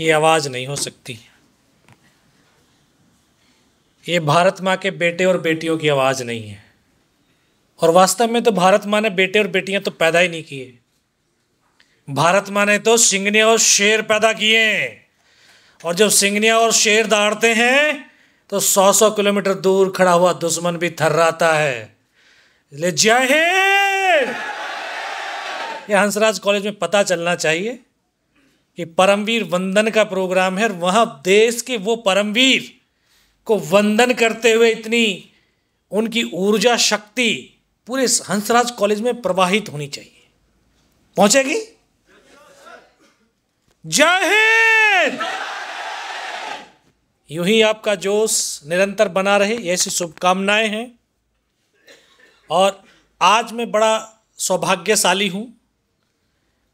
ये आवाज़ नहीं हो सकती ये भारत माँ के बेटे और बेटियों की आवाज़ नहीं है और वास्तव में तो भारत माँ ने बेटे और बेटियां तो पैदा ही नहीं किए भारत माँ ने तो सिंगनिया और शेर पैदा किए और जब सिंगनिया और शेर दाड़ते हैं तो सौ सौ किलोमीटर दूर खड़ा हुआ दुश्मन भी थर्राता है ले जय हिंद ये हंसराज कॉलेज में पता चलना चाहिए कि परमवीर वंदन का प्रोग्राम है और वहाँ देश के वो परमवीर को वंदन करते हुए इतनी उनकी ऊर्जा शक्ति पूरे हंसराज कॉलेज में प्रवाहित होनी चाहिए पहुंचेगी जय हिंद यूं ही आपका जोश निरंतर बना रहे ऐसी शुभकामनाएं हैं और आज मैं बड़ा सौभाग्यशाली हूं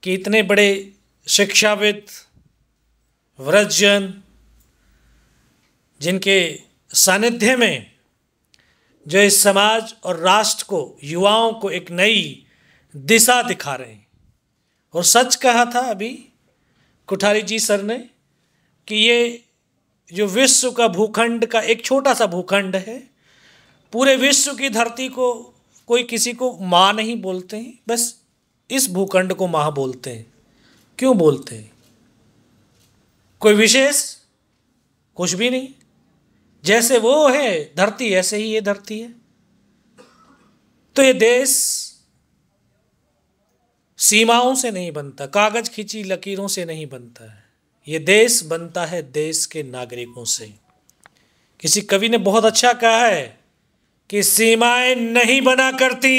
कि इतने बड़े शिक्षाविद व्रजन जिनके सानिध्य में जो इस समाज और राष्ट्र को युवाओं को एक नई दिशा दिखा रहे हैं और सच कहा था अभी कुठारी जी सर ने कि ये जो विश्व का भूखंड का एक छोटा सा भूखंड है पूरे विश्व की धरती को कोई किसी को माँ नहीं बोलते हैं बस इस भूखंड को माँ बोलते हैं क्यों बोलते हैं कोई विशेष कुछ भी नहीं जैसे वो है धरती ऐसे ही ये धरती है तो ये देश सीमाओं से नहीं बनता कागज खींची लकीरों से नहीं बनता है ये देश बनता है देश के नागरिकों से किसी कवि ने बहुत अच्छा कहा है कि सीमाएं नहीं बना करती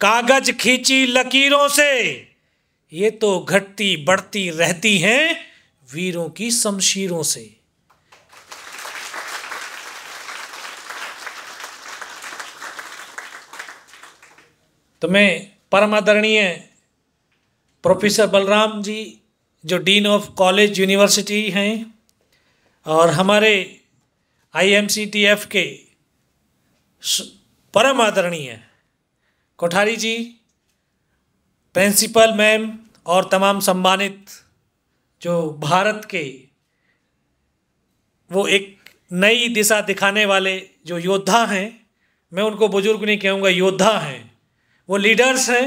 कागज खींची लकीरों से ये तो घटती बढ़ती रहती हैं वीरों की शमशीरों से तो मैं परमादरणीय प्रोफेसर बलराम जी जो डीन ऑफ कॉलेज यूनिवर्सिटी हैं और हमारे आईएमसीटीएफ के परम आदरणीय कोठारी जी प्रिंसिपल मैम और तमाम सम्मानित जो भारत के वो एक नई दिशा दिखाने वाले जो योद्धा हैं मैं उनको बुजुर्ग नहीं कहूँगा योद्धा हैं वो लीडर्स हैं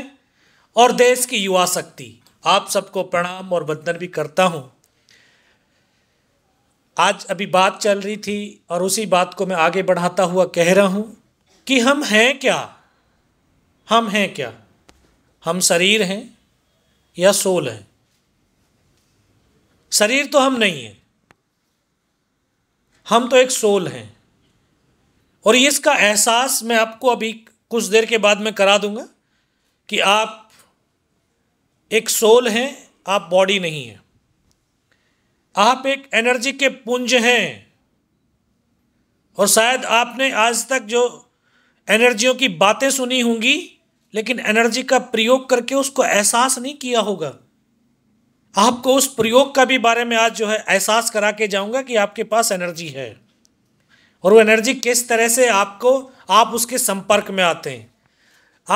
और देश की युवा शक्ति आप सबको प्रणाम और वंदन भी करता हूँ आज अभी बात चल रही थी और उसी बात को मैं आगे बढ़ाता हुआ कह रहा हूँ कि हम हैं क्या हम हैं क्या हम शरीर हैं या सोल है शरीर तो हम नहीं है हम तो एक सोल हैं और इसका एहसास मैं आपको अभी कुछ देर के बाद में करा दूंगा कि आप एक सोल हैं आप बॉडी नहीं है आप एक एनर्जी के पुंज हैं और शायद आपने आज तक जो एनर्जियों की बातें सुनी होंगी लेकिन एनर्जी का प्रयोग करके उसको एहसास नहीं किया होगा आपको उस प्रयोग का भी बारे में आज जो है एहसास करा के जाऊंगा कि आपके पास एनर्जी है और वो एनर्जी किस तरह से आपको आप उसके संपर्क में आते हैं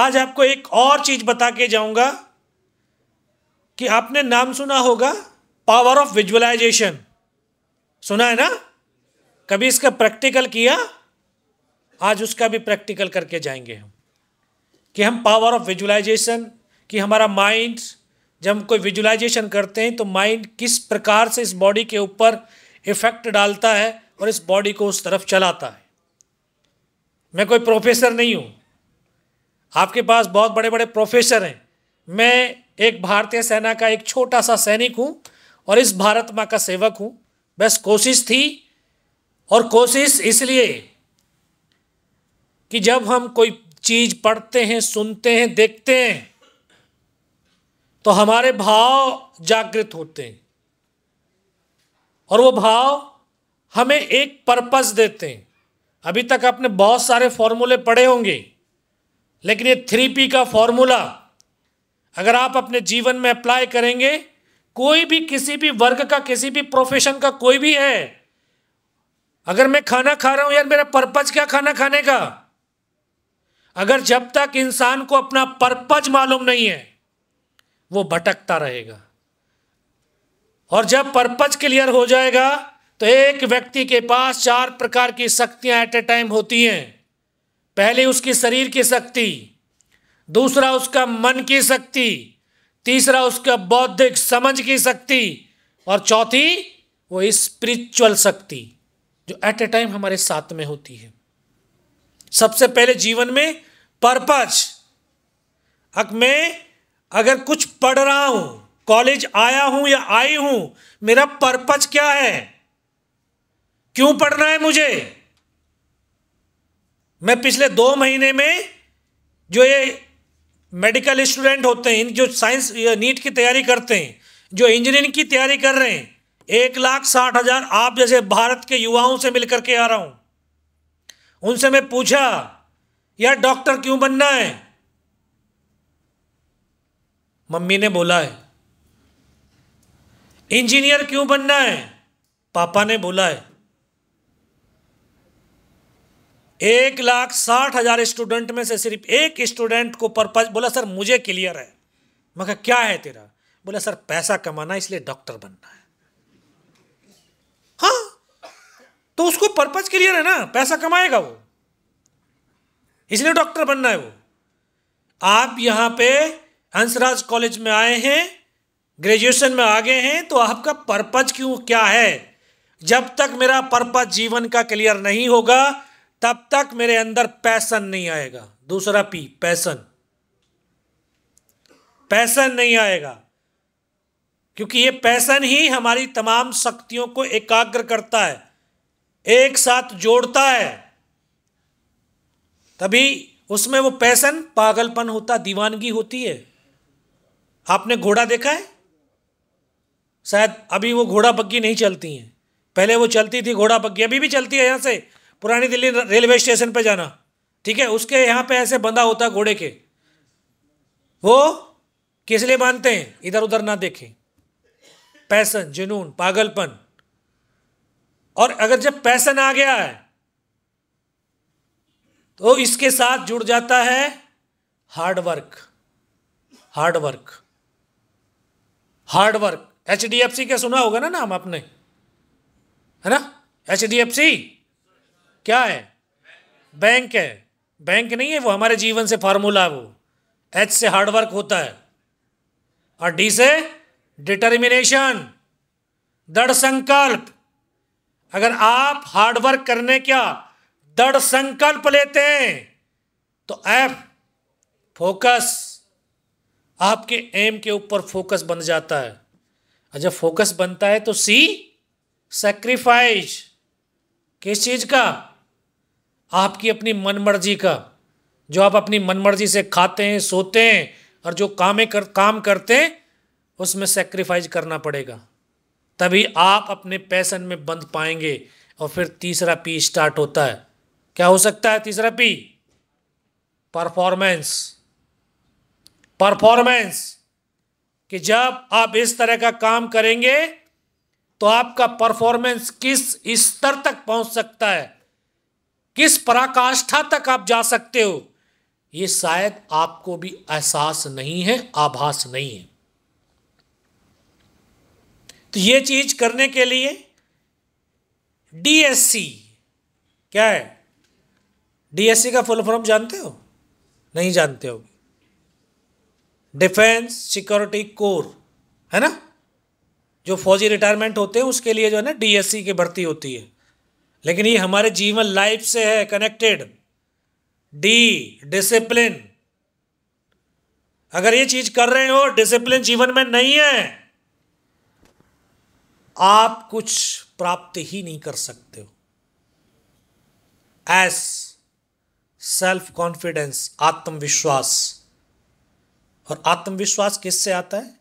आज आपको एक और चीज़ बता के जाऊंगा कि आपने नाम सुना होगा पावर ऑफ विजुअलाइजेशन सुना है ना कभी इसका प्रैक्टिकल किया आज उसका भी प्रैक्टिकल करके जाएंगे हम कि हम पावर ऑफ विजुलाइजेशन कि हमारा माइंड जब हम कोई विजुलाइजेशन करते हैं तो माइंड किस प्रकार से इस बॉडी के ऊपर इफ़ेक्ट डालता है और इस बॉडी को उस तरफ चलाता है मैं कोई प्रोफेसर नहीं हूँ आपके पास बहुत बड़े बड़े प्रोफेसर हैं मैं एक भारतीय सेना का एक छोटा सा सैनिक हूँ और इस भारत माँ का सेवक हूँ बस कोशिश थी और कोशिश इसलिए कि जब हम कोई चीज पढ़ते हैं सुनते हैं देखते हैं तो हमारे भाव जागृत होते हैं और वो भाव हमें एक पर्पस देते हैं अभी तक आपने बहुत सारे फॉर्मूले पढ़े होंगे लेकिन ये थ्री पी का फॉर्मूला अगर आप अपने जीवन में अप्लाई करेंगे कोई भी किसी भी वर्ग का किसी भी प्रोफेशन का कोई भी है अगर मैं खाना खा रहा हूं यार मेरा पर्पज क्या खाना खाने का अगर जब तक इंसान को अपना पर्पज मालूम नहीं है वो भटकता रहेगा और जब पर्पज क्लियर हो जाएगा तो एक व्यक्ति के पास चार प्रकार की शक्तियां एट ए टाइम होती हैं पहले उसकी शरीर की शक्ति दूसरा उसका मन की शक्ति तीसरा उसका बौद्धिक समझ की शक्ति और चौथी वो स्पिरिचुअल शक्ति जो एट ए टाइम हमारे साथ में होती है सबसे पहले जीवन में पर्पज हक में अगर कुछ पढ़ रहा हूं कॉलेज आया हूं या आई हूं मेरा पर्पज क्या है क्यों पढ़ना है मुझे मैं पिछले दो महीने में जो ये मेडिकल स्टूडेंट होते हैं जो साइंस नीट की तैयारी करते हैं जो इंजीनियरिंग की तैयारी कर रहे हैं एक लाख साठ हजार आप जैसे भारत के युवाओं से मिलकर के आ रहा हूं उनसे मैं पूछा या डॉक्टर क्यों बनना है मम्मी ने बोला है इंजीनियर क्यों बनना है पापा ने बोला है एक लाख साठ हजार स्टूडेंट में से सिर्फ एक स्टूडेंट को पर्पज बोला सर मुझे क्लियर है मैं क्या है तेरा बोला सर पैसा कमाना इसलिए डॉक्टर बनना है हाँ तो उसको पर्पज क्लियर है ना पैसा कमाएगा वो इसलिए डॉक्टर बनना है वो आप यहाँ पे हंसराज कॉलेज में आए हैं ग्रेजुएशन में आगे हैं तो आपका पर्पज क्यों क्या है जब तक मेरा पर्पज जीवन का क्लियर नहीं होगा तब तक मेरे अंदर पैसन नहीं आएगा दूसरा पी पैसन पैसन नहीं आएगा क्योंकि ये पैसन ही हमारी तमाम शक्तियों को एकाग्र करता है एक साथ जोड़ता है तभी उसमें वो पैसन पागलपन होता दीवानगी होती है आपने घोड़ा देखा है शायद अभी वो घोड़ा बग्गी नहीं चलती हैं पहले वो चलती थी घोड़ा बग्गी अभी भी चलती है यहाँ से पुरानी दिल्ली रेलवे स्टेशन पे जाना ठीक है उसके यहाँ पे ऐसे बंधा होता है घोड़े के वो किस लिए बांधते हैं इधर उधर ना देखें पैसन जुनून पागलपन और अगर जब पैसन आ गया है तो इसके साथ जुड़ जाता है hard work hard work hard work H D F C का सुना होगा ना नाम आपने है ना एच डी एफ सी क्या है बैंक है बैंक नहीं है वो हमारे जीवन से फार्मूला है वो एच से हार्डवर्क होता है और डी से डिटर्मिनेशन दृढ़ संकल्प अगर आप हार्डवर्क करने क्या दृढ़ संकल्प लेते हैं तो एफ फोकस आपके एम के ऊपर फोकस बन जाता है और जब फोकस बनता है तो सी सेक्रीफाइस किस चीज़ का आपकी अपनी मनमर्जी का जो आप अपनी मनमर्जी से खाते हैं सोते हैं और जो कामें कर काम करते हैं उसमें सेक्रीफाइस करना पड़ेगा तभी आप अपने पैसन में बंध पाएंगे और फिर तीसरा पी स्टार्ट होता है क्या हो सकता है तीसरा पी परफॉर्मेंस परफॉर्मेंस कि जब आप इस तरह का काम करेंगे तो आपका परफॉर्मेंस किस स्तर तक पहुंच सकता है किस पराकाष्ठा तक आप जा सकते हो ये शायद आपको भी एहसास नहीं है आभास नहीं है तो ये चीज करने के लिए डीएससी क्या है डीएससी का फुल फॉर्म जानते हो नहीं जानते हो डिफेंस सिक्योरिटी कोर है ना जो फौजी रिटायरमेंट होते हैं उसके लिए जो है ना डीएससी की भर्ती होती है लेकिन ये हमारे जीवन लाइफ से है कनेक्टेड डी डिसिप्लिन अगर ये चीज कर रहे हो डिसिप्लिन जीवन में नहीं है आप कुछ प्राप्त ही नहीं कर सकते हो एस सेल्फ कॉन्फिडेंस आत्मविश्वास और आत्मविश्वास किससे आता है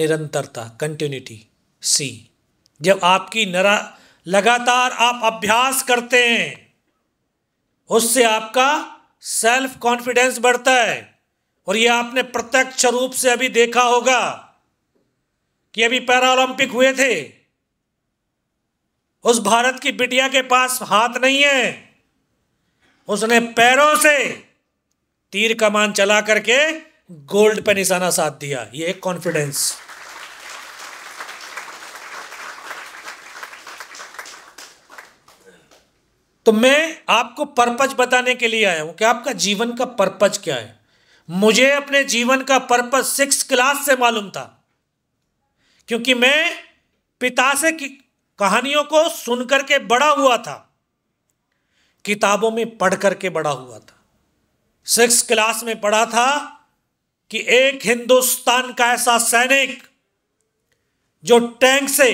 निरंतरता कंटिन्यूटी सी जब आपकी नरा लगातार आप अभ्यास करते हैं उससे आपका सेल्फ कॉन्फिडेंस बढ़ता है और यह आपने प्रत्यक्ष रूप से अभी देखा होगा कि अभी पैरालंपिक हुए थे उस भारत की बिटिया के पास हाथ नहीं है उसने पैरों से तीर कमान चला करके गोल्ड पे निशाना साध दिया ये एक कॉन्फिडेंस तो मैं आपको पर्पज बताने के लिए आया हूं कि आपका जीवन का पर्पज क्या है मुझे अपने जीवन का पर्पज सिक्स क्लास से मालूम था क्योंकि मैं पिता से कहानियों को सुनकर के बड़ा हुआ था किताबों में पढ़ करके बड़ा हुआ था सिक्स क्लास में पढ़ा था कि एक हिंदुस्तान का ऐसा सैनिक जो टैंक से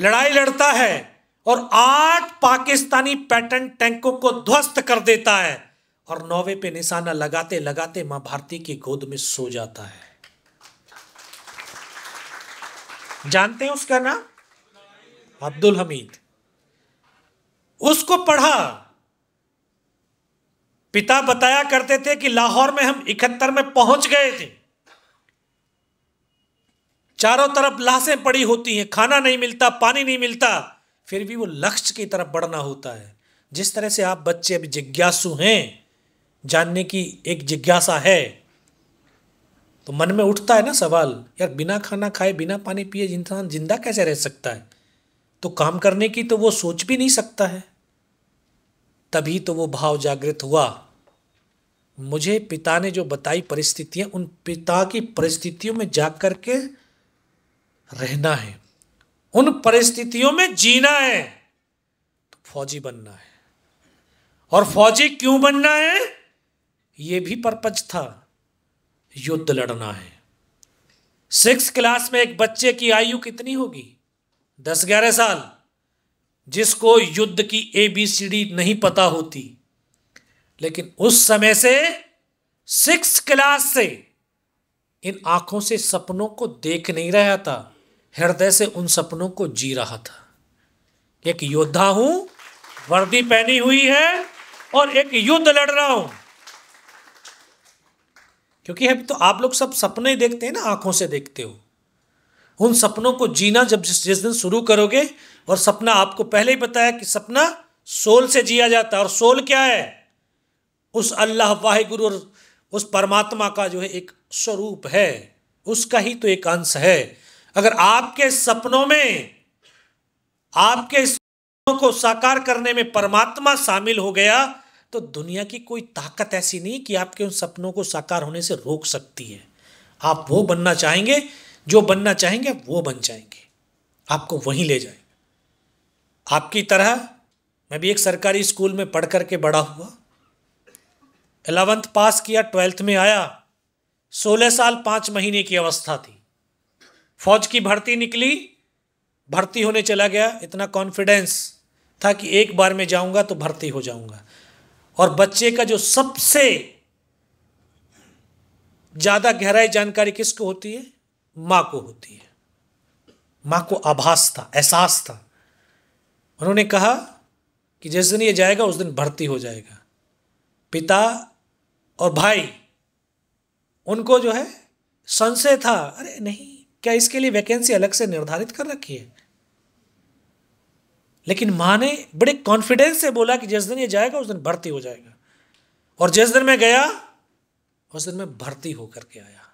लड़ाई लड़ता है और आठ पाकिस्तानी पैटर्न टैंकों को ध्वस्त कर देता है और नौवे पे निशाना लगाते लगाते मां भारती की गोद में सो जाता है जानते हैं उसका नाम अब्दुल हमीद उसको पढ़ा पिता बताया करते थे कि लाहौर में हम इकहत्तर में पहुंच गए थे चारों तरफ लाशें पड़ी होती हैं खाना नहीं मिलता पानी नहीं मिलता फिर भी वो लक्ष्य की तरफ बढ़ना होता है जिस तरह से आप बच्चे अभी जिज्ञासु हैं जानने की एक जिज्ञासा है तो मन में उठता है ना सवाल यार बिना खाना खाए बिना पानी पिए इंसान जिंदा कैसे रह सकता है तो काम करने की तो वो सोच भी नहीं सकता है तभी तो वो भाव जागृत हुआ मुझे पिता ने जो बताई परिस्थितियां उन पिता की परिस्थितियों में जा करके रहना है उन परिस्थितियों में जीना है तो फौजी बनना है और फौजी क्यों बनना है ये भी पर्पज था युद्ध लड़ना है सिक्स क्लास में एक बच्चे की आयु कितनी होगी दस ग्यारह साल जिसको युद्ध की ए बी सी डी नहीं पता होती लेकिन उस समय से सिक्स क्लास से इन आंखों से सपनों को देख नहीं रहा था हृदय से उन सपनों को जी रहा था एक योद्धा हूं वर्दी पहनी हुई है और एक युद्ध लड़ रहा हूं क्योंकि अभी तो आप लोग सब सपने देखते हैं ना आंखों से देखते हो उन सपनों को जीना जब जिस जिस दिन शुरू करोगे और सपना आपको पहले ही बताया कि सपना सोल से जिया जाता है और सोल क्या है उस अल्लाह वाहे गुरु और उस परमात्मा का जो है एक स्वरूप है उसका ही तो एक अंश है अगर आपके सपनों में आपके सपनों को साकार करने में परमात्मा शामिल हो गया तो दुनिया की कोई ताकत ऐसी नहीं कि आपके उन सपनों को साकार होने से रोक सकती है आप वो बनना चाहेंगे जो बनना चाहेंगे वो बन जाएंगे आपको वहीं ले जाएंगे आपकी तरह मैं भी एक सरकारी स्कूल में पढ़ करके बड़ा हुआ एलेवंथ पास किया ट्वेल्थ में आया सोलह साल पाँच महीने की अवस्था थी फौज की भर्ती निकली भर्ती होने चला गया इतना कॉन्फिडेंस था कि एक बार में जाऊंगा तो भर्ती हो जाऊंगा और बच्चे का जो सबसे ज़्यादा गहराई जानकारी किसको होती है माँ को होती है माँ को आभास था एहसास था उन्होंने कहा कि जिस दिन ये जाएगा उस दिन भर्ती हो जाएगा पिता और भाई उनको जो है संशय था अरे नहीं क्या इसके लिए वैकेंसी अलग से निर्धारित कर रखी है लेकिन माँ ने बड़े कॉन्फिडेंस से बोला कि जिस दिन ये जाएगा उस दिन भर्ती हो जाएगा और जिस दिन मैं गया उस दिन मैं भर्ती होकर के आया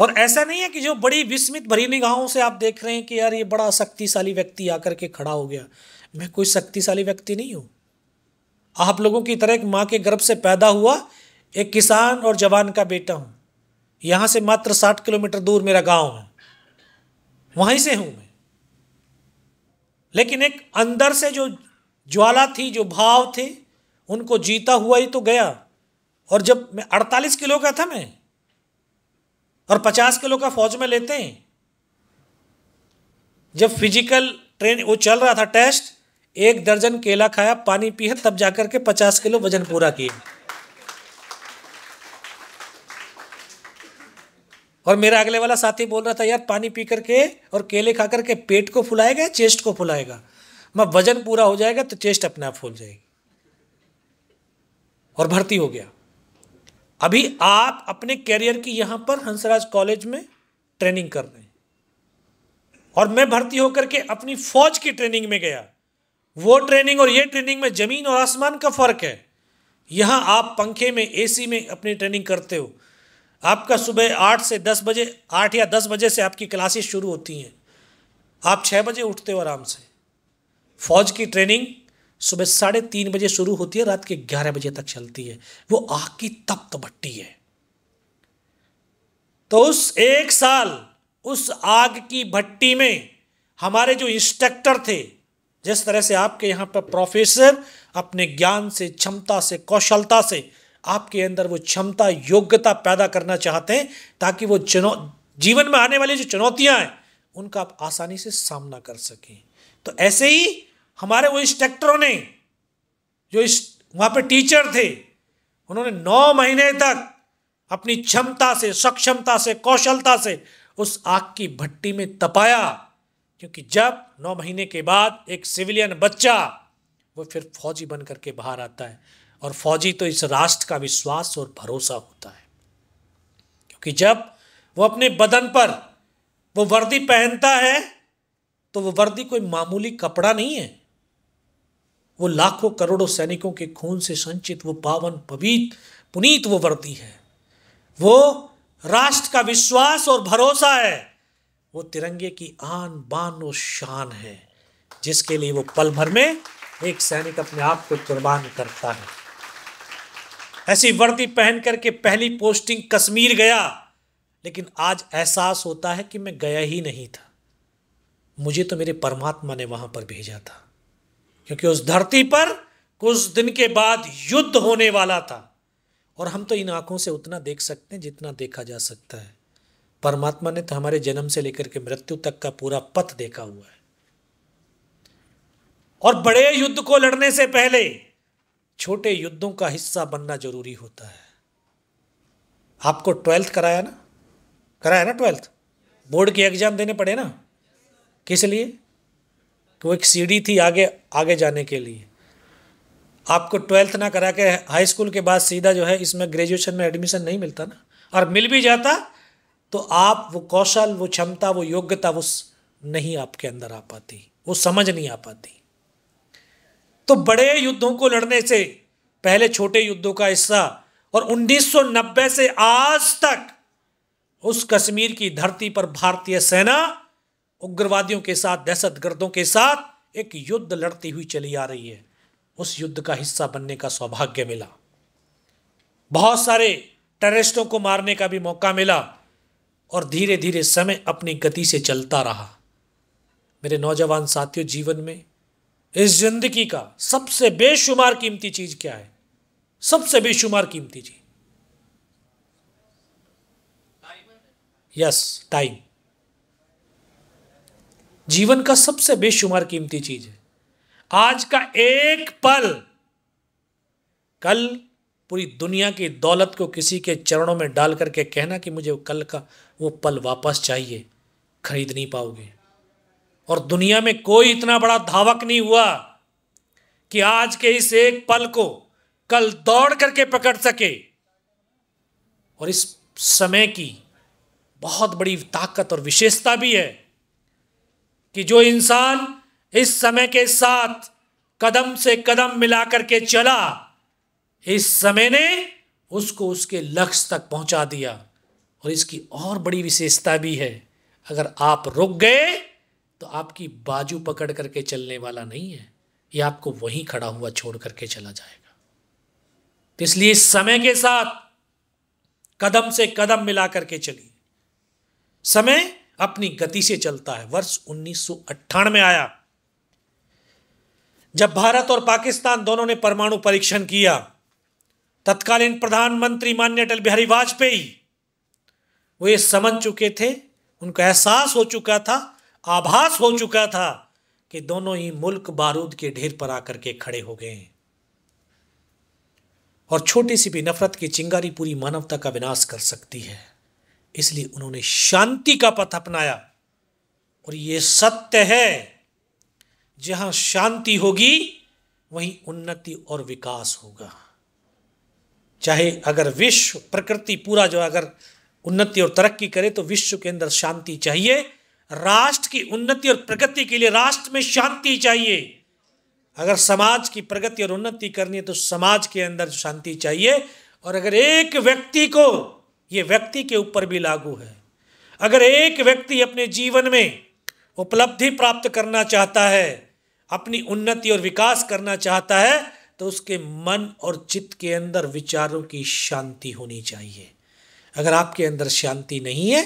और ऐसा नहीं है कि जो बड़ी विस्मित भरी निगाहों से आप देख रहे हैं कि यार ये बड़ा शक्तिशाली व्यक्ति आकर के खड़ा हो गया मैं कोई शक्तिशाली व्यक्ति नहीं हूँ आप लोगों की तरह एक माँ के गर्भ से पैदा हुआ एक किसान और जवान का बेटा हूँ यहां से मात्र साठ किलोमीटर दूर मेरा गांव है वहीं से हूँ मैं लेकिन एक अंदर से जो ज्वाला थी जो भाव थे उनको जीता हुआ ही तो गया और जब मैं 48 किलो का था मैं और पचास किलो का फौज में लेते हैं जब फिजिकल ट्रेन वो चल रहा था टेस्ट एक दर्जन केला खाया पानी पिया तब जाकर के पचास किलो वजन पूरा किए और मेरा अगले वाला साथी बोल रहा था यार पानी पी करके और केले खा करके पेट को फुलाएगा चेस्ट को फुलाएगा मैं वजन पूरा हो जाएगा तो चेस्ट अपने आप फूल जाएगी और भर्ती हो गया अभी आप अपने कैरियर की यहाँ पर हंसराज कॉलेज में ट्रेनिंग कर रहे हैं और मैं भर्ती होकर के अपनी फौज की ट्रेनिंग में गया वो ट्रेनिंग और ये ट्रेनिंग में ज़मीन और आसमान का फ़र्क है यहाँ आप पंखे में एसी में अपनी ट्रेनिंग करते हो आपका सुबह आठ से दस बजे आठ या दस बजे से आपकी क्लासेस शुरू होती हैं आप छः बजे उठते हो आराम से फौज की ट्रेनिंग सुबह साढ़े तीन बजे शुरू होती है रात के ग्यारह बजे तक चलती है वो आग की तप्त भट्टी है तो उस एक साल उस आग की भट्टी में हमारे जो इंस्ट्रक्टर थे जिस तरह से आपके यहाँ पर प्रोफेसर अपने ज्ञान से क्षमता से कौशलता से आपके अंदर वो क्षमता योग्यता पैदा करना चाहते हैं ताकि वो चुनौ जीवन में आने वाली जो चुनौतियाँ हैं उनका आप आसानी से सामना कर सकें तो ऐसे ही हमारे वो इंस्ट्रक्टरों ने जो इस वहाँ पे टीचर थे उन्होंने नौ महीने तक अपनी क्षमता से सक्षमता से कौशलता से उस आग की भट्टी में तपाया क्योंकि जब नौ महीने के बाद एक सिविलियन बच्चा वो फिर फौजी बन करके बाहर आता है और फौजी तो इस राष्ट्र का विश्वास और भरोसा होता है क्योंकि जब वो अपने बदन पर वो वर्दी पहनता है तो वो वर्दी कोई मामूली कपड़ा नहीं है वो लाखों करोड़ों सैनिकों के खून से संचित वो पावन पवित पुनीत वो वर्दी है वो राष्ट्र का विश्वास और भरोसा है वो तिरंगे की आन बान और शान है जिसके लिए वो पल भर में एक सैनिक अपने आप को कुर्बान करता है ऐसी वर्दी पहन करके पहली पोस्टिंग कश्मीर गया लेकिन आज एहसास होता है कि मैं गया ही नहीं था मुझे तो मेरे परमात्मा ने वहां पर भेजा था क्योंकि उस धरती पर कुछ दिन के बाद युद्ध होने वाला था और हम तो इन आंखों से उतना देख सकते हैं जितना देखा जा सकता है परमात्मा ने तो हमारे जन्म से लेकर के मृत्यु तक का पूरा पथ देखा हुआ है और बड़े युद्ध को लड़ने से पहले छोटे युद्धों का हिस्सा बनना जरूरी होता है आपको ट्वेल्थ कराया ना कराया ना ट्वेल्थ बोर्ड के एग्जाम देने पड़े ना किस लिए तो वो एक सीढ़ी थी आगे आगे जाने के लिए आपको ट्वेल्थ ना करा के हाई स्कूल के बाद सीधा जो है इसमें ग्रेजुएशन में एडमिशन नहीं मिलता ना और मिल भी जाता तो आप वो कौशल वो क्षमता वो योग्यता वो नहीं आपके अंदर आ पाती वो समझ नहीं आ पाती तो बड़े युद्धों को लड़ने से पहले छोटे युद्धों का हिस्सा और 1990 से आज तक उस कश्मीर की धरती पर भारतीय सेना उग्रवादियों के साथ दहशतगर्दों के साथ एक युद्ध लड़ती हुई चली आ रही है उस युद्ध का हिस्सा बनने का सौभाग्य मिला बहुत सारे टेररिस्टों को मारने का भी मौका मिला और धीरे धीरे समय अपनी गति से चलता रहा मेरे नौजवान साथियों जीवन में इस जिंदगी का सबसे बेशुमार कीमती चीज क्या है सबसे बेशुमार कीमती चीज यस टाइम जीवन का सबसे बेशुमार कीमती चीज है आज का एक पल कल पूरी दुनिया की दौलत को किसी के चरणों में डाल करके कहना कि मुझे कल का वो पल वापस चाहिए खरीद नहीं पाओगे और दुनिया में कोई इतना बड़ा धावक नहीं हुआ कि आज के इस एक पल को कल दौड़ करके पकड़ सके और इस समय की बहुत बड़ी ताकत और विशेषता भी है कि जो इंसान इस समय के साथ कदम से कदम मिलाकर के चला इस समय ने उसको उसके लक्ष्य तक पहुंचा दिया और इसकी और बड़ी विशेषता भी है अगर आप रुक गए तो आपकी बाजू पकड़ करके चलने वाला नहीं है ये आपको वहीं खड़ा हुआ छोड़ करके चला जाएगा तो इसलिए समय के साथ कदम से कदम मिला करके चलिए समय अपनी गति से चलता है वर्ष उन्नीस में आया जब भारत और पाकिस्तान दोनों ने परमाणु परीक्षण किया तत्कालीन प्रधानमंत्री मान्य अटल बिहारी वाजपेयी वो ये समझ चुके थे उनका एहसास हो चुका था आभास हो चुका था कि दोनों ही मुल्क बारूद के ढेर पर आकर के खड़े हो गए हैं और छोटी सी भी नफरत की चिंगारी पूरी मानवता का विनाश कर सकती है इसलिए उन्होंने शांति का पथ अपनाया और ये सत्य है जहां शांति होगी वहीं उन्नति और विकास होगा चाहे अगर विश्व प्रकृति पूरा जो अगर उन्नति और तरक्की करे तो विश्व के अंदर शांति चाहिए राष्ट्र की उन्नति और प्रगति के लिए राष्ट्र में शांति चाहिए अगर समाज की प्रगति और उन्नति करनी है तो समाज के अंदर शांति चाहिए और अगर एक व्यक्ति को ये व्यक्ति के ऊपर भी लागू है अगर एक व्यक्ति अपने जीवन में उपलब्धि प्राप्त करना चाहता है अपनी उन्नति और विकास करना चाहता है तो उसके मन और चित्त के अंदर विचारों की शांति होनी चाहिए अगर आपके अंदर शांति नहीं है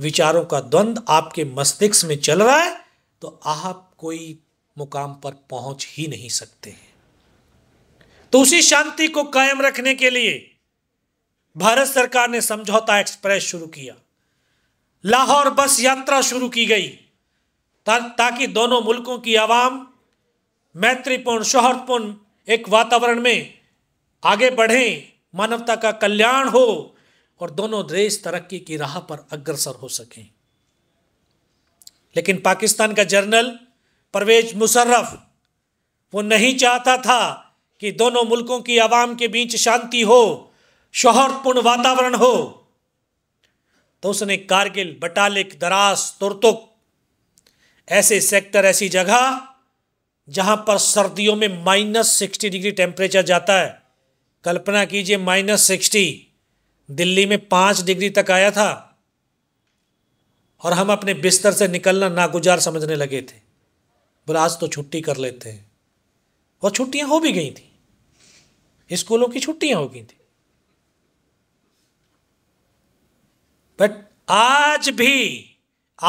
विचारों का द्वंद्व आपके मस्तिष्क में चल रहा है तो आप कोई मुकाम पर पहुंच ही नहीं सकते हैं तो उसी शांति को कायम रखने के लिए भारत सरकार ने समझौता एक्सप्रेस शुरू किया लाहौर बस यात्रा शुरू की गई ता, ताकि दोनों मुल्कों की आवाम मैत्रीपूर्ण शोहरपूर्ण एक वातावरण में आगे बढ़ें मानवता का कल्याण हो और दोनों देश तरक्की की राह पर अग्रसर हो सकें लेकिन पाकिस्तान का जनरल परवेज मुशर्रफ वो नहीं चाहता था कि दोनों मुल्कों की आवाम के बीच शांति हो शोहरतपूर्ण वातावरण हो तो उसने कारगिल बटालिक दरास तुरतुक ऐसे सेक्टर ऐसी जगह जहां पर सर्दियों में माइनस सिक्सटी डिग्री टेम्परेचर जाता है कल्पना कीजिए माइनस सिक्सटी दिल्ली में पाँच डिग्री तक आया था और हम अपने बिस्तर से निकलना नागुजार समझने लगे थे बोला आज तो छुट्टी कर लेते हैं और छुट्टियां हो भी गई थी स्कूलों की छुट्टियां हो गई थी बट आज भी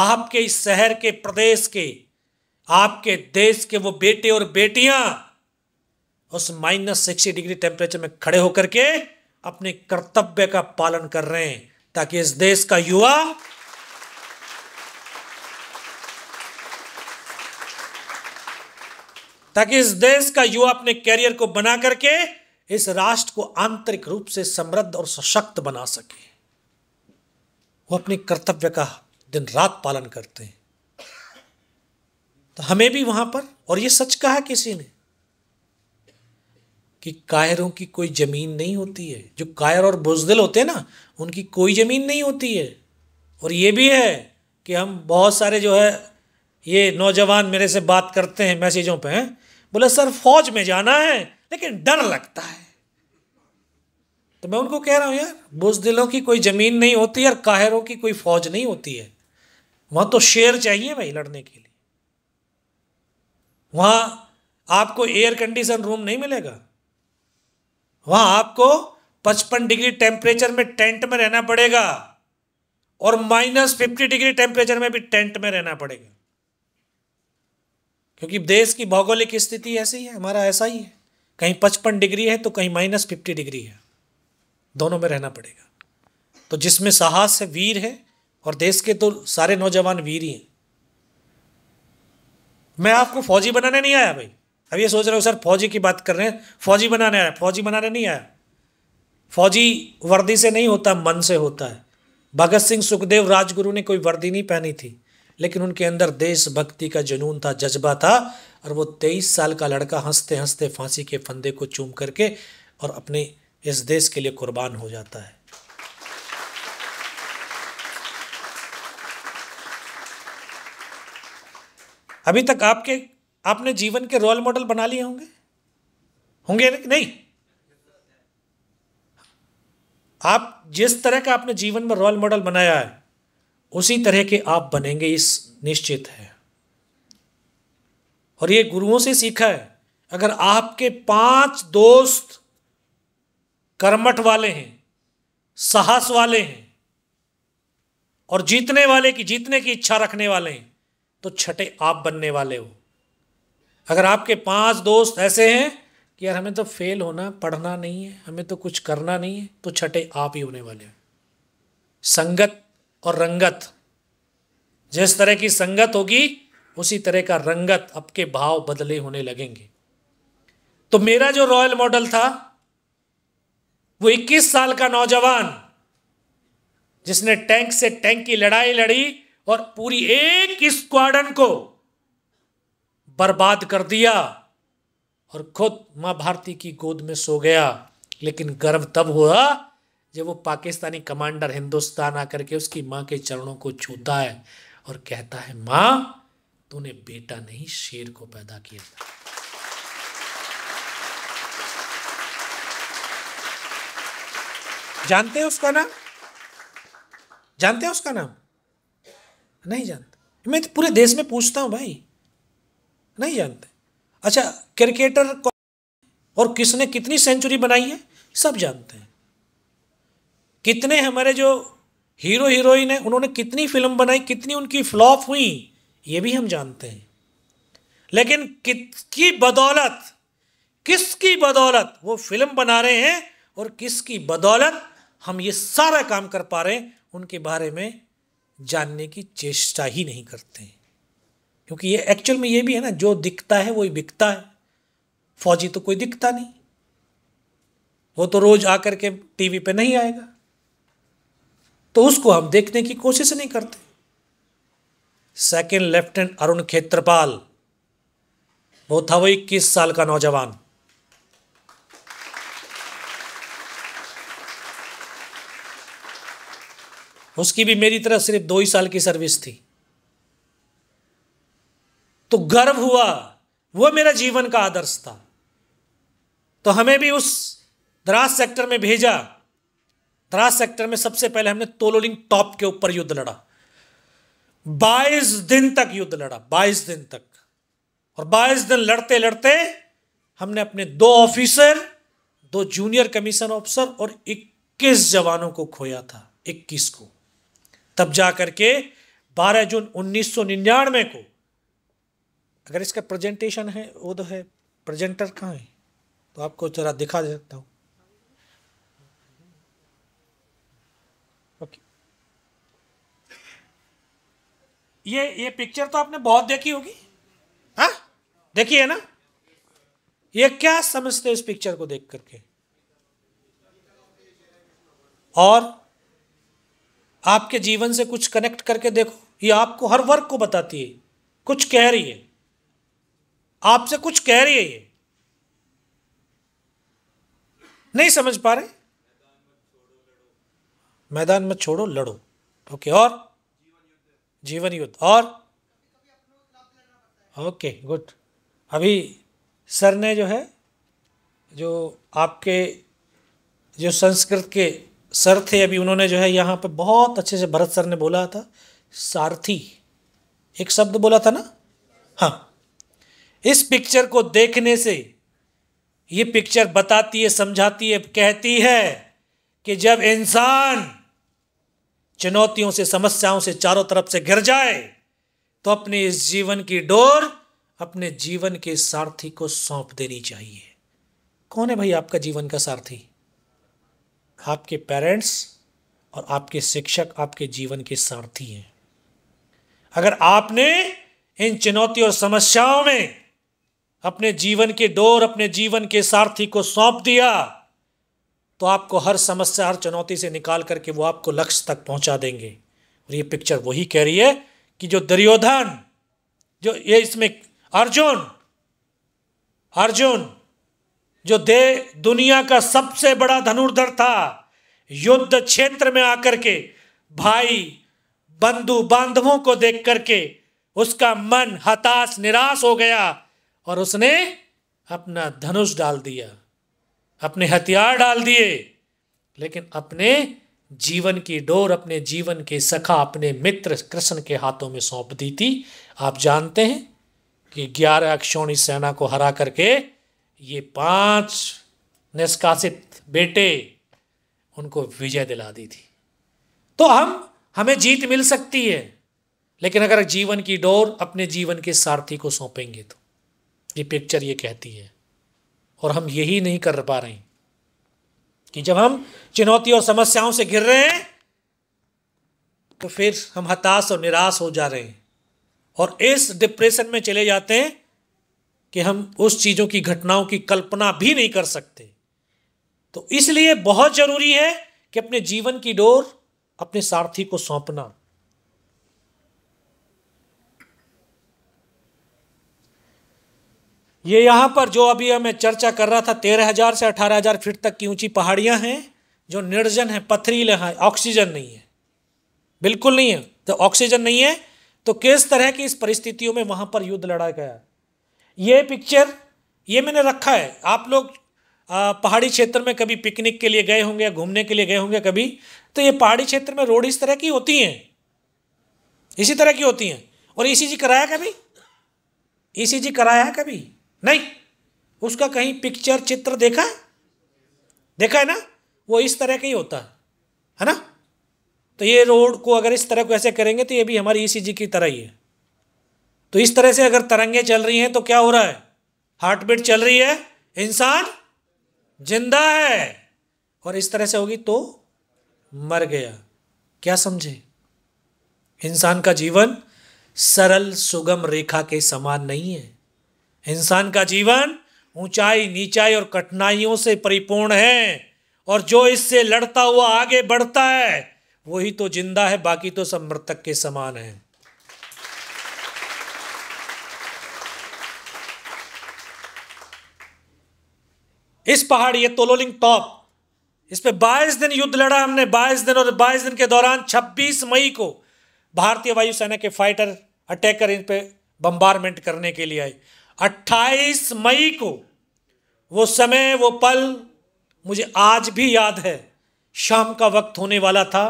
आपके इस शहर के प्रदेश के आपके देश के वो बेटे और बेटियां उस माइनस सिक्सटी डिग्री टेम्परेचर में खड़े होकर के अपने कर्तव्य का पालन कर रहे हैं ताकि इस देश का युवा ताकि इस देश का युवा अपने कैरियर को बना करके इस राष्ट्र को आंतरिक रूप से समृद्ध और सशक्त बना सके वो अपने कर्तव्य का दिन रात पालन करते हैं तो हमें भी वहां पर और ये सच कहा किसी ने कि कायरों की कोई जमीन नहीं होती है जो कायर और बुजदिल होते हैं ना उनकी कोई जमीन नहीं होती है और ये भी है कि हम बहुत सारे जो है ये नौजवान मेरे से बात करते हैं मैसेजों पे हैं बोले सर फौज में जाना है लेकिन डर लगता है तो मैं उनको कह रहा हूँ यार बुजदिलों की कोई ज़मीन नहीं होती और काहिरों की कोई फ़ौज नहीं होती है वहाँ तो शेर चाहिए भाई लड़ने के लिए वहाँ आपको एयर कंडीशन रूम नहीं मिलेगा वहाँ आपको पचपन डिग्री टेम्परेचर में टेंट में रहना पड़ेगा और माइनस फिफ्टी डिग्री टेम्परेचर में भी टेंट में रहना पड़ेगा क्योंकि देश की भौगोलिक स्थिति ऐसी है हमारा ऐसा ही है कहीं पचपन डिग्री है तो कहीं माइनस फिफ्टी डिग्री है दोनों में रहना पड़ेगा तो जिसमें साहस है वीर है और देश के तो सारे नौजवान वीर ही हैं मैं आपको फौजी बनाने नहीं आया भाई अब ये सोच रहे हो सर फौजी की बात कर रहे हैं फौजी बनाने आया फौजी बनाने नहीं आया फौजी वर्दी से नहीं होता मन से होता है भगत सिंह सुखदेव राजगुरु ने कोई वर्दी नहीं पहनी थी लेकिन उनके अंदर देशभक्ति का जुनून था जज्बा था और वो तेईस साल का लड़का हंसते हंसते फांसी के फंदे को चूम करके और अपने इस देश के लिए कुर्बान हो जाता है अभी तक आपके आपने जीवन के रोल मॉडल बना लिए होंगे होंगे नहीं आप जिस तरह का आपने जीवन में रोल मॉडल बनाया है उसी तरह के आप बनेंगे इस निश्चित है और ये गुरुओं से सीखा है अगर आपके पांच दोस्त कर्मठ वाले हैं साहस वाले हैं और जीतने वाले की जीतने की इच्छा रखने वाले हैं तो छठे आप बनने वाले हो अगर आपके पांच दोस्त ऐसे हैं कि यार हमें तो फेल होना पढ़ना नहीं है हमें तो कुछ करना नहीं है तो छठे आप ही होने वाले हो संगत और रंगत जिस तरह की संगत होगी उसी तरह का रंगत आपके भाव बदले होने लगेंगे तो मेरा जो रॉयल मॉडल था वो 21 साल का नौजवान जिसने टैंक से टैंक की लड़ाई लड़ी और पूरी एक स्क्वाडन को बर्बाद कर दिया और खुद माँ भारती की गोद में सो गया लेकिन गर्व तब हुआ जब वो पाकिस्तानी कमांडर हिंदुस्तान आकर के उसकी माँ के चरणों को छूता है और कहता है माँ तूने बेटा नहीं शेर को पैदा किया था जानते हैं उसका नाम जानते हैं उसका नाम नहीं जानते मैं तो पूरे देश में पूछता हूँ भाई नहीं जानते अच्छा क्रिकेटर और किसने कितनी सेंचुरी बनाई है सब जानते हैं कितने हमारे जो हीरो हीरोइन है उन्होंने कितनी फिल्म बनाई कितनी उनकी फ्लॉप हुई ये भी हम जानते हैं लेकिन किसकी बदौलत किसकी बदौलत वो फिल्म बना रहे हैं और किसकी बदौलत हम ये सारा काम कर पा रहे हैं उनके बारे में जानने की चेष्टा ही नहीं करते हैं क्योंकि ये एक्चुअल में ये भी है ना जो दिखता है वही बिकता है फौजी तो कोई दिखता नहीं वो तो रोज आकर के टीवी पे नहीं आएगा तो उसको हम देखने की कोशिश नहीं करते सेकेंड लेफ्टिनेंट अरुण खेत्रपाल वो था वो इक्कीस साल का नौजवान उसकी भी मेरी तरह सिर्फ दो ही साल की सर्विस थी तो गर्व हुआ वह मेरा जीवन का आदर्श था तो हमें भी उस द्रास सेक्टर में भेजा द्रास सेक्टर में सबसे पहले हमने तोलोलिंग टॉप के ऊपर युद्ध लड़ा बाईस दिन तक युद्ध लड़ा बाईस दिन तक और बाईस दिन लड़ते लड़ते हमने अपने दो ऑफिसर दो जूनियर कमीशन ऑफिसर और इक्कीस जवानों को खोया था इक्कीस को तब जा करके 12 जून उन्नीस को अगर इसका प्रेजेंटेशन है वो तो है प्रेजेंटर कहाँ है तो आपको ज़रा दिखा दे सकता हूँ ये ये पिक्चर तो आपने बहुत देखी होगी हाँ देखी है ना ये क्या समझते हैं इस पिक्चर को देख करके और आपके जीवन से कुछ कनेक्ट करके देखो ये आपको हर वर्ग को बताती है कुछ कह रही है आपसे कुछ कह रही है ये नहीं समझ पा रहे मैदान में छोड़ो लड़ो ओके और जीवन युद्ध और ओके गुड अभी सर ने जो है जो आपके जो संस्कृत के सर थे अभी उन्होंने जो है यहाँ पर बहुत अच्छे से भरत सर ने बोला था सारथी एक शब्द बोला था ना हाँ इस पिक्चर को देखने से ये पिक्चर बताती है समझाती है कहती है कि जब इंसान चुनौतियों से समस्याओं से चारों तरफ से घिर जाए तो अपने इस जीवन की डोर अपने जीवन के सारथी को सौंप देनी चाहिए कौन है भाई आपका जीवन का सारथी आपके पेरेंट्स और आपके शिक्षक आपके जीवन के सारथी हैं अगर आपने इन चुनौतियों और समस्याओं में अपने जीवन के डोर अपने जीवन के सारथी को सौंप दिया तो आपको हर समस्या हर चुनौती से निकाल करके वो आपको लक्ष्य तक पहुंचा देंगे और ये पिक्चर वही कह रही है कि जो दुर्योधन जो ये इसमें अर्जुन अर्जुन जो दे दुनिया का सबसे बड़ा धनुर्धर था युद्ध क्षेत्र में आकर के भाई बंधु बांधवों को देख करके उसका मन हताश निराश हो गया और उसने अपना धनुष डाल दिया अपने हथियार डाल दिए लेकिन अपने जीवन की डोर अपने जीवन के सखा अपने मित्र कृष्ण के हाथों में सौंप दी थी आप जानते हैं कि ग्यारह अक्षोणी सेना को हरा करके ये पांच निष्कासित बेटे उनको विजय दिला दी थी तो हम हमें जीत मिल सकती है लेकिन अगर जीवन की डोर अपने जीवन के सारथी को सौंपेंगे तो ये पिक्चर ये कहती है और हम यही नहीं कर पा रहे कि जब हम चुनौती और समस्याओं से घिर रहे हैं तो फिर हम हताश और निराश हो जा रहे हैं और इस डिप्रेशन में चले जाते हैं कि हम उस चीज़ों की घटनाओं की कल्पना भी नहीं कर सकते तो इसलिए बहुत ज़रूरी है कि अपने जीवन की डोर अपने सारथी को सौंपना ये यहां पर जो अभी मैं चर्चा कर रहा था तेरह हजार से अठारह हजार फीट तक की ऊंची पहाड़ियां हैं जो निर्जन है पथरीले हैं ऑक्सीजन नहीं है बिल्कुल नहीं है तो ऑक्सीजन नहीं है तो किस तरह की इस परिस्थितियों में वहां पर युद्ध लड़ा गया ये पिक्चर ये मैंने रखा है आप लोग पहाड़ी क्षेत्र में कभी पिकनिक के लिए गए होंगे या घूमने के लिए गए होंगे कभी तो ये पहाड़ी क्षेत्र में रोड इस तरह की होती हैं इसी तरह की होती हैं और ई e सी कराया कभी ई e सी कराया है कभी नहीं उसका कहीं पिक्चर चित्र देखा है देखा है ना वो इस तरह का ही होता है है ना तो ये रोड को अगर इस तरह को ऐसे करेंगे तो ये भी हमारी ई e की तरह ही है तो इस तरह से अगर तरंगे चल रही हैं तो क्या हो रहा है हार्ट बीट चल रही है इंसान जिंदा है और इस तरह से होगी तो मर गया क्या समझे इंसान का जीवन सरल सुगम रेखा के समान नहीं है इंसान का जीवन ऊंचाई नीचाई और कठिनाइयों से परिपूर्ण है और जो इससे लड़ता हुआ आगे बढ़ता है वही तो जिंदा है बाकी तो सब मृतक के समान है इस पहाड़ ये तोलोलिंग टॉप इस पे बाईस दिन युद्ध लड़ा हमने बाईस दिन और बाईस दिन के दौरान 26 मई को भारतीय वायुसेना के फाइटर अटैकर इन पे बम्बारमेंट करने के लिए आई 28 मई को वो समय वो पल मुझे आज भी याद है शाम का वक्त होने वाला था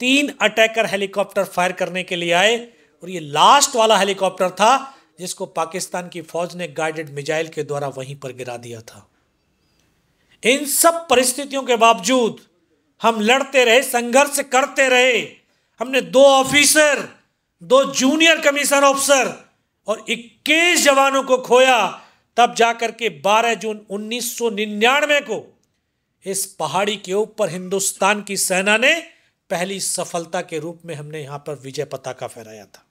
तीन अटैकर हेलीकॉप्टर फायर करने के लिए आए और ये लास्ट वाला हेलीकॉप्टर था जिसको पाकिस्तान की फौज ने गाइडेड मिजाइल के द्वारा वहीं पर गिरा दिया था इन सब परिस्थितियों के बावजूद हम लड़ते रहे संघर्ष करते रहे हमने दो ऑफिसर दो जूनियर कमीशन ऑफिसर और 21 जवानों को खोया तब जाकर के 12 जून उन्नीस को इस पहाड़ी के ऊपर हिंदुस्तान की सेना ने पहली सफलता के रूप में हमने यहाँ पर विजय पताका फहराया था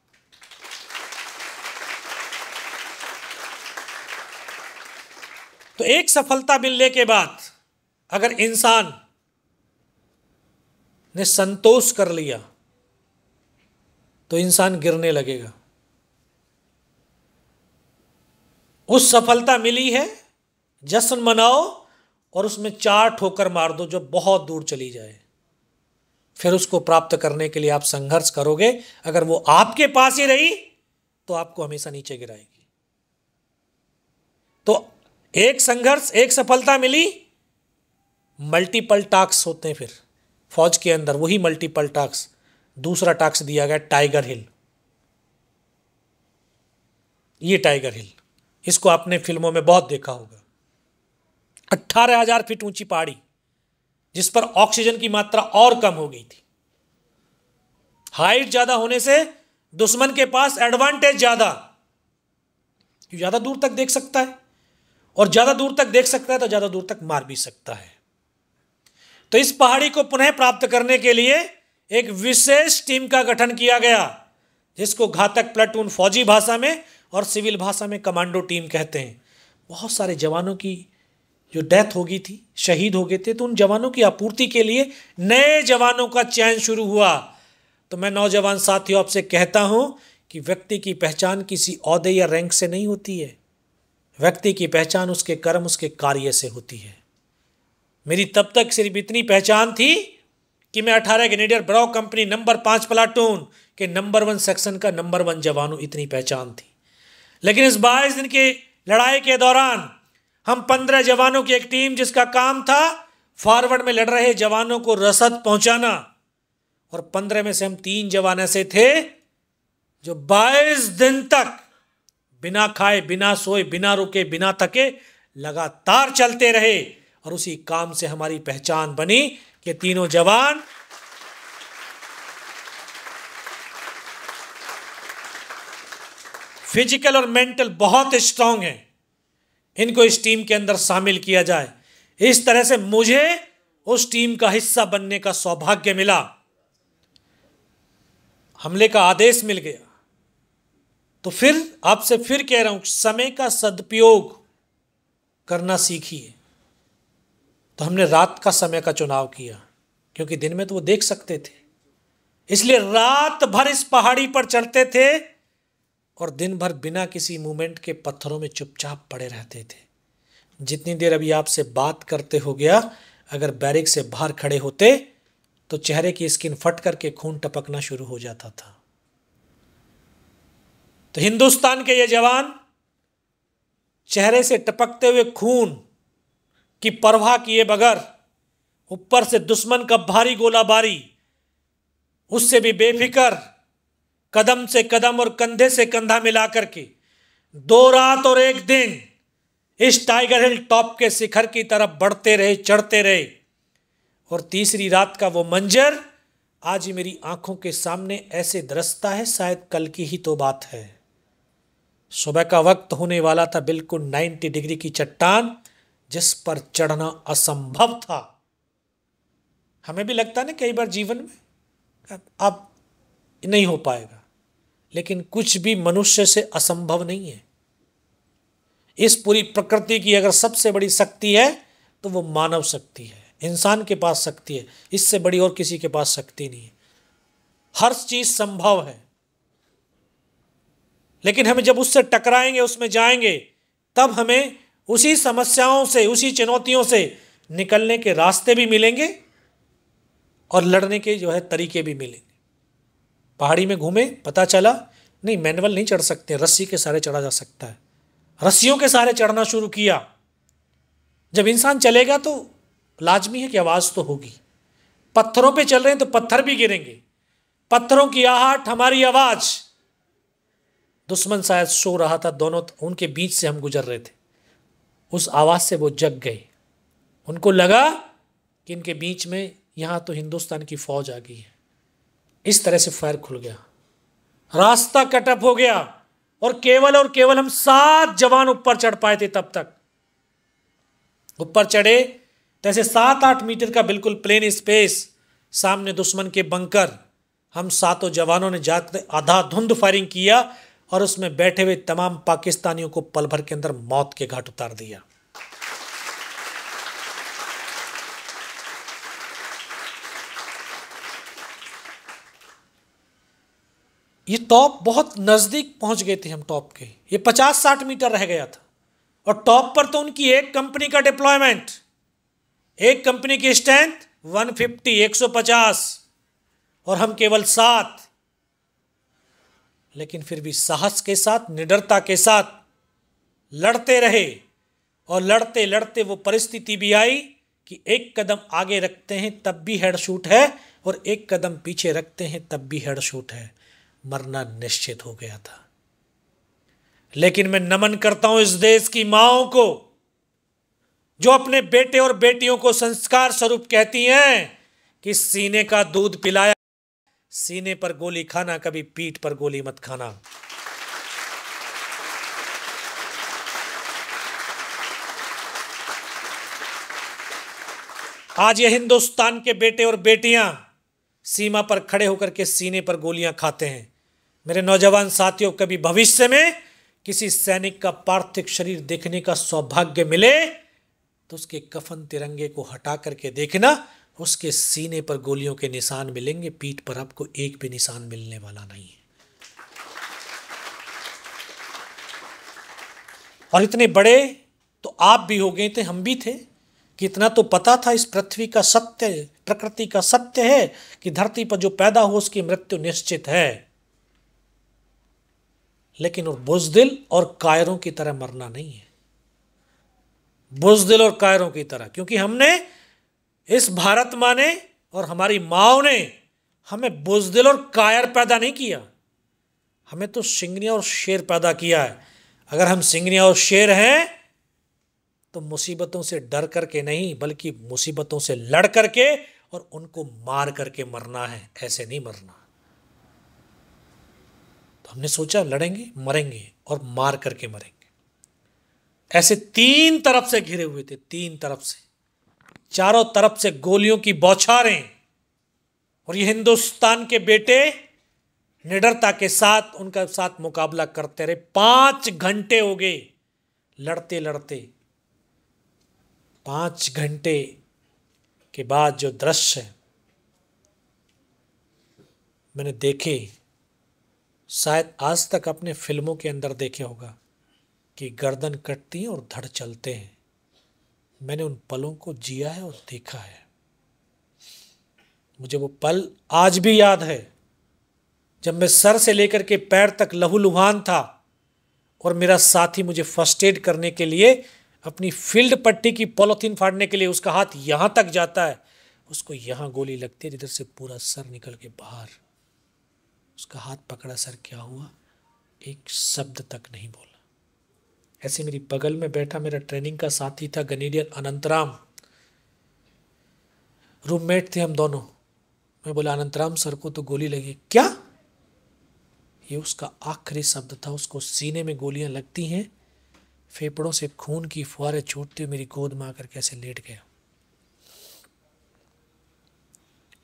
तो एक सफलता मिलने के बाद अगर इंसान ने संतोष कर लिया तो इंसान गिरने लगेगा उस सफलता मिली है जश्न मनाओ और उसमें चार ठोकर मार दो जो बहुत दूर चली जाए फिर उसको प्राप्त करने के लिए आप संघर्ष करोगे अगर वो आपके पास ही रही तो आपको हमेशा नीचे गिराएगी तो एक संघर्ष एक सफलता मिली मल्टीपल टास्क होते हैं फिर फौज के अंदर वही मल्टीपल टास्क दूसरा टास्क दिया गया टाइगर हिल ये टाइगर हिल इसको आपने फिल्मों में बहुत देखा होगा अट्ठारह हजार फीट ऊंची पहाड़ी जिस पर ऑक्सीजन की मात्रा और कम हो गई थी हाइट ज्यादा होने से दुश्मन के पास एडवांटेज ज्यादा ज़्यादा दूर तक देख सकता है और ज़्यादा दूर तक देख सकता है तो ज़्यादा दूर तक मार भी सकता है तो इस पहाड़ी को पुनः प्राप्त करने के लिए एक विशेष टीम का गठन किया गया जिसको घातक प्लेटून फौजी भाषा में और सिविल भाषा में कमांडो टीम कहते हैं बहुत सारे जवानों की जो डेथ हो गई थी शहीद हो गए थे तो उन जवानों की आपूर्ति के लिए नए जवानों का चयन शुरू हुआ तो मैं नौजवान साथियों आपसे कहता हूँ कि व्यक्ति की पहचान किसी अहदे या रैंक से नहीं होती है व्यक्ति की पहचान उसके कर्म उसके कार्य से होती है मेरी तब तक सिर्फ इतनी पहचान थी कि मैं अठारह ग्रेनेडियर ब्राउ कंपनी नंबर पाँच प्लाटून के नंबर वन सेक्शन का नंबर वन जवान हूँ इतनी पहचान थी लेकिन इस बाईस दिन की लड़ाई के दौरान हम पंद्रह जवानों की एक टीम जिसका काम था फॉरवर्ड में लड़ रहे जवानों को रसद पहुंचाना और पंद्रह में से हम तीन जवान ऐसे थे जो बाईस दिन तक बिना खाए बिना सोए बिना रुके बिना थके लगातार चलते रहे और उसी काम से हमारी पहचान बनी कि तीनों जवान फिजिकल और मेंटल बहुत स्ट्रांग हैं इनको इस टीम के अंदर शामिल किया जाए इस तरह से मुझे उस टीम का हिस्सा बनने का सौभाग्य मिला हमले का आदेश मिल गया तो फिर आपसे फिर कह रहा हूं समय का सदुपयोग करना सीखिए तो हमने रात का समय का चुनाव किया क्योंकि दिन में तो वो देख सकते थे इसलिए रात भर इस पहाड़ी पर चढ़ते थे और दिन भर बिना किसी मूवमेंट के पत्थरों में चुपचाप पड़े रहते थे जितनी देर अभी आपसे बात करते हो गया अगर बैरिक से बाहर खड़े होते तो चेहरे की स्किन फट करके खून टपकना शुरू हो जाता था तो हिंदुस्तान के ये जवान चेहरे से टपकते हुए खून की परवाह किए बगैर ऊपर से दुश्मन का भारी गोलाबारी उससे भी बेफिक्र कदम से कदम और कंधे से कंधा मिला करके दो रात और एक दिन इस टाइगर हिल टॉप के शिखर की तरफ बढ़ते रहे चढ़ते रहे और तीसरी रात का वो मंजर आज मेरी आंखों के सामने ऐसे दरसता है शायद कल की ही तो बात है सुबह का वक्त होने वाला था बिल्कुल 90 डिग्री की चट्टान जिस पर चढ़ना असंभव था हमें भी लगता ना कई बार जीवन में अब नहीं हो पाएगा लेकिन कुछ भी मनुष्य से असंभव नहीं है इस पूरी प्रकृति की अगर सबसे बड़ी शक्ति है तो वो मानव शक्ति है इंसान के पास शक्ति है इससे बड़ी और किसी के पास शक्ति नहीं है हर चीज़ संभव है लेकिन हम जब उससे टकराएंगे उसमें जाएंगे तब हमें उसी समस्याओं से उसी चुनौतियों से निकलने के रास्ते भी मिलेंगे और लड़ने के जो है तरीके भी मिलेंगे पहाड़ी में घूमे पता चला नहीं मैनुअल नहीं चढ़ सकते रस्सी के सहारे चढ़ा जा सकता है रस्सियों के सहारे चढ़ना शुरू किया जब इंसान चलेगा तो लाजमी है कि आवाज़ तो होगी पत्थरों पे चल रहे हैं तो पत्थर भी गिरेंगे पत्थरों की आहट हमारी आवाज़ दुश्मन शायद सो रहा था दोनों उनके बीच से हम गुजर रहे थे उस आवाज़ से वो जग गए उनको लगा कि इनके बीच में यहाँ तो हिंदुस्तान की फ़ौज आ गई है इस तरह से फायर खुल गया रास्ता कटअप हो गया और केवल और केवल हम सात जवान ऊपर चढ़ पाए थे तब तक ऊपर चढ़े तैसे तो सात आठ मीटर का बिल्कुल प्लेन स्पेस सामने दुश्मन के बंकर हम सातों जवानों ने जाकर आधा धुंध फायरिंग किया और उसमें बैठे हुए तमाम पाकिस्तानियों को पल भर के अंदर मौत के घाट उतार दिया ये टॉप बहुत नज़दीक पहुंच गए थे हम टॉप के ये पचास साठ मीटर रह गया था और टॉप पर तो उनकी एक कंपनी का डिप्लॉयमेंट एक कंपनी की स्ट्रेंथ 150 150 और हम केवल सात लेकिन फिर भी साहस के साथ निडरता के साथ लड़ते रहे और लड़ते लड़ते वो परिस्थिति भी आई कि एक कदम आगे रखते हैं तब भी हेड शूट है और एक कदम पीछे रखते हैं तब भी हेड शूट है मरना निश्चित हो गया था लेकिन मैं नमन करता हूं इस देश की माओ को जो अपने बेटे और बेटियों को संस्कार स्वरूप कहती हैं कि सीने का दूध पिलाया सीने पर गोली खाना कभी पीठ पर गोली मत खाना आज ये हिंदुस्तान के बेटे और बेटियां सीमा पर खड़े होकर के सीने पर गोलियां खाते हैं मेरे नौजवान साथियों कभी भविष्य में किसी सैनिक का पार्थिव शरीर देखने का सौभाग्य मिले तो उसके कफन तिरंगे को हटा करके देखना उसके सीने पर गोलियों के निशान मिलेंगे पीठ पर आपको एक भी निशान मिलने वाला नहीं है और इतने बड़े तो आप भी हो गए थे हम भी थे कि इतना तो पता था इस पृथ्वी का सत्य प्रकृति का सत्य है कि धरती पर जो पैदा हो उसकी मृत्यु निश्चित है लेकिन और बुजदिल और कायरों की तरह मरना नहीं है बुजदिल और कायरों की तरह क्योंकि हमने इस भारत माँ ने और हमारी माओ ने हमें बुजदिल और कायर पैदा नहीं किया हमें तो सिंगनिया और शेर पैदा किया है अगर हम सिंगनिया और शेर हैं तो मुसीबतों से डर करके नहीं बल्कि मुसीबतों से लड़ करके और उनको मार करके मरना है ऐसे नहीं मरना तो हमने सोचा लड़ेंगे मरेंगे और मार करके मरेंगे ऐसे तीन तरफ से घिरे हुए थे तीन तरफ से चारों तरफ से गोलियों की बौछारें और ये हिंदुस्तान के बेटे निडरता के साथ उनका साथ मुकाबला करते रहे पांच घंटे हो गए लड़ते लड़ते पांच घंटे के बाद जो दृश्य मैंने देखे शायद आज तक अपने फिल्मों के अंदर देखे होगा कि गर्दन कटती है और धड़ चलते हैं मैंने उन पलों को जिया है और देखा है मुझे वो पल आज भी याद है जब मैं सर से लेकर के पैर तक लहूलुहान था और मेरा साथी मुझे फर्स्ट एड करने के लिए अपनी फील्ड पट्टी की पॉलोथीन फाड़ने के लिए उसका हाथ यहां तक जाता है उसको यहां गोली लगती है जिधर से पूरा सर निकल के बाहर उसका हाथ पकड़ा सर क्या हुआ एक शब्द तक नहीं बोला ऐसे मेरी बगल में बैठा मेरा ट्रेनिंग का साथी था गनीडियन अनंतराम रूममेट थे हम दोनों मैं बोला अनंतराम सर को तो गोली लगी क्या ये उसका आखिरी शब्द था उसको सीने में गोलियां लगती हैं फेफड़ों से खून की फुहारें छूटते हुए मेरी गोद में आकर कैसे लेट गया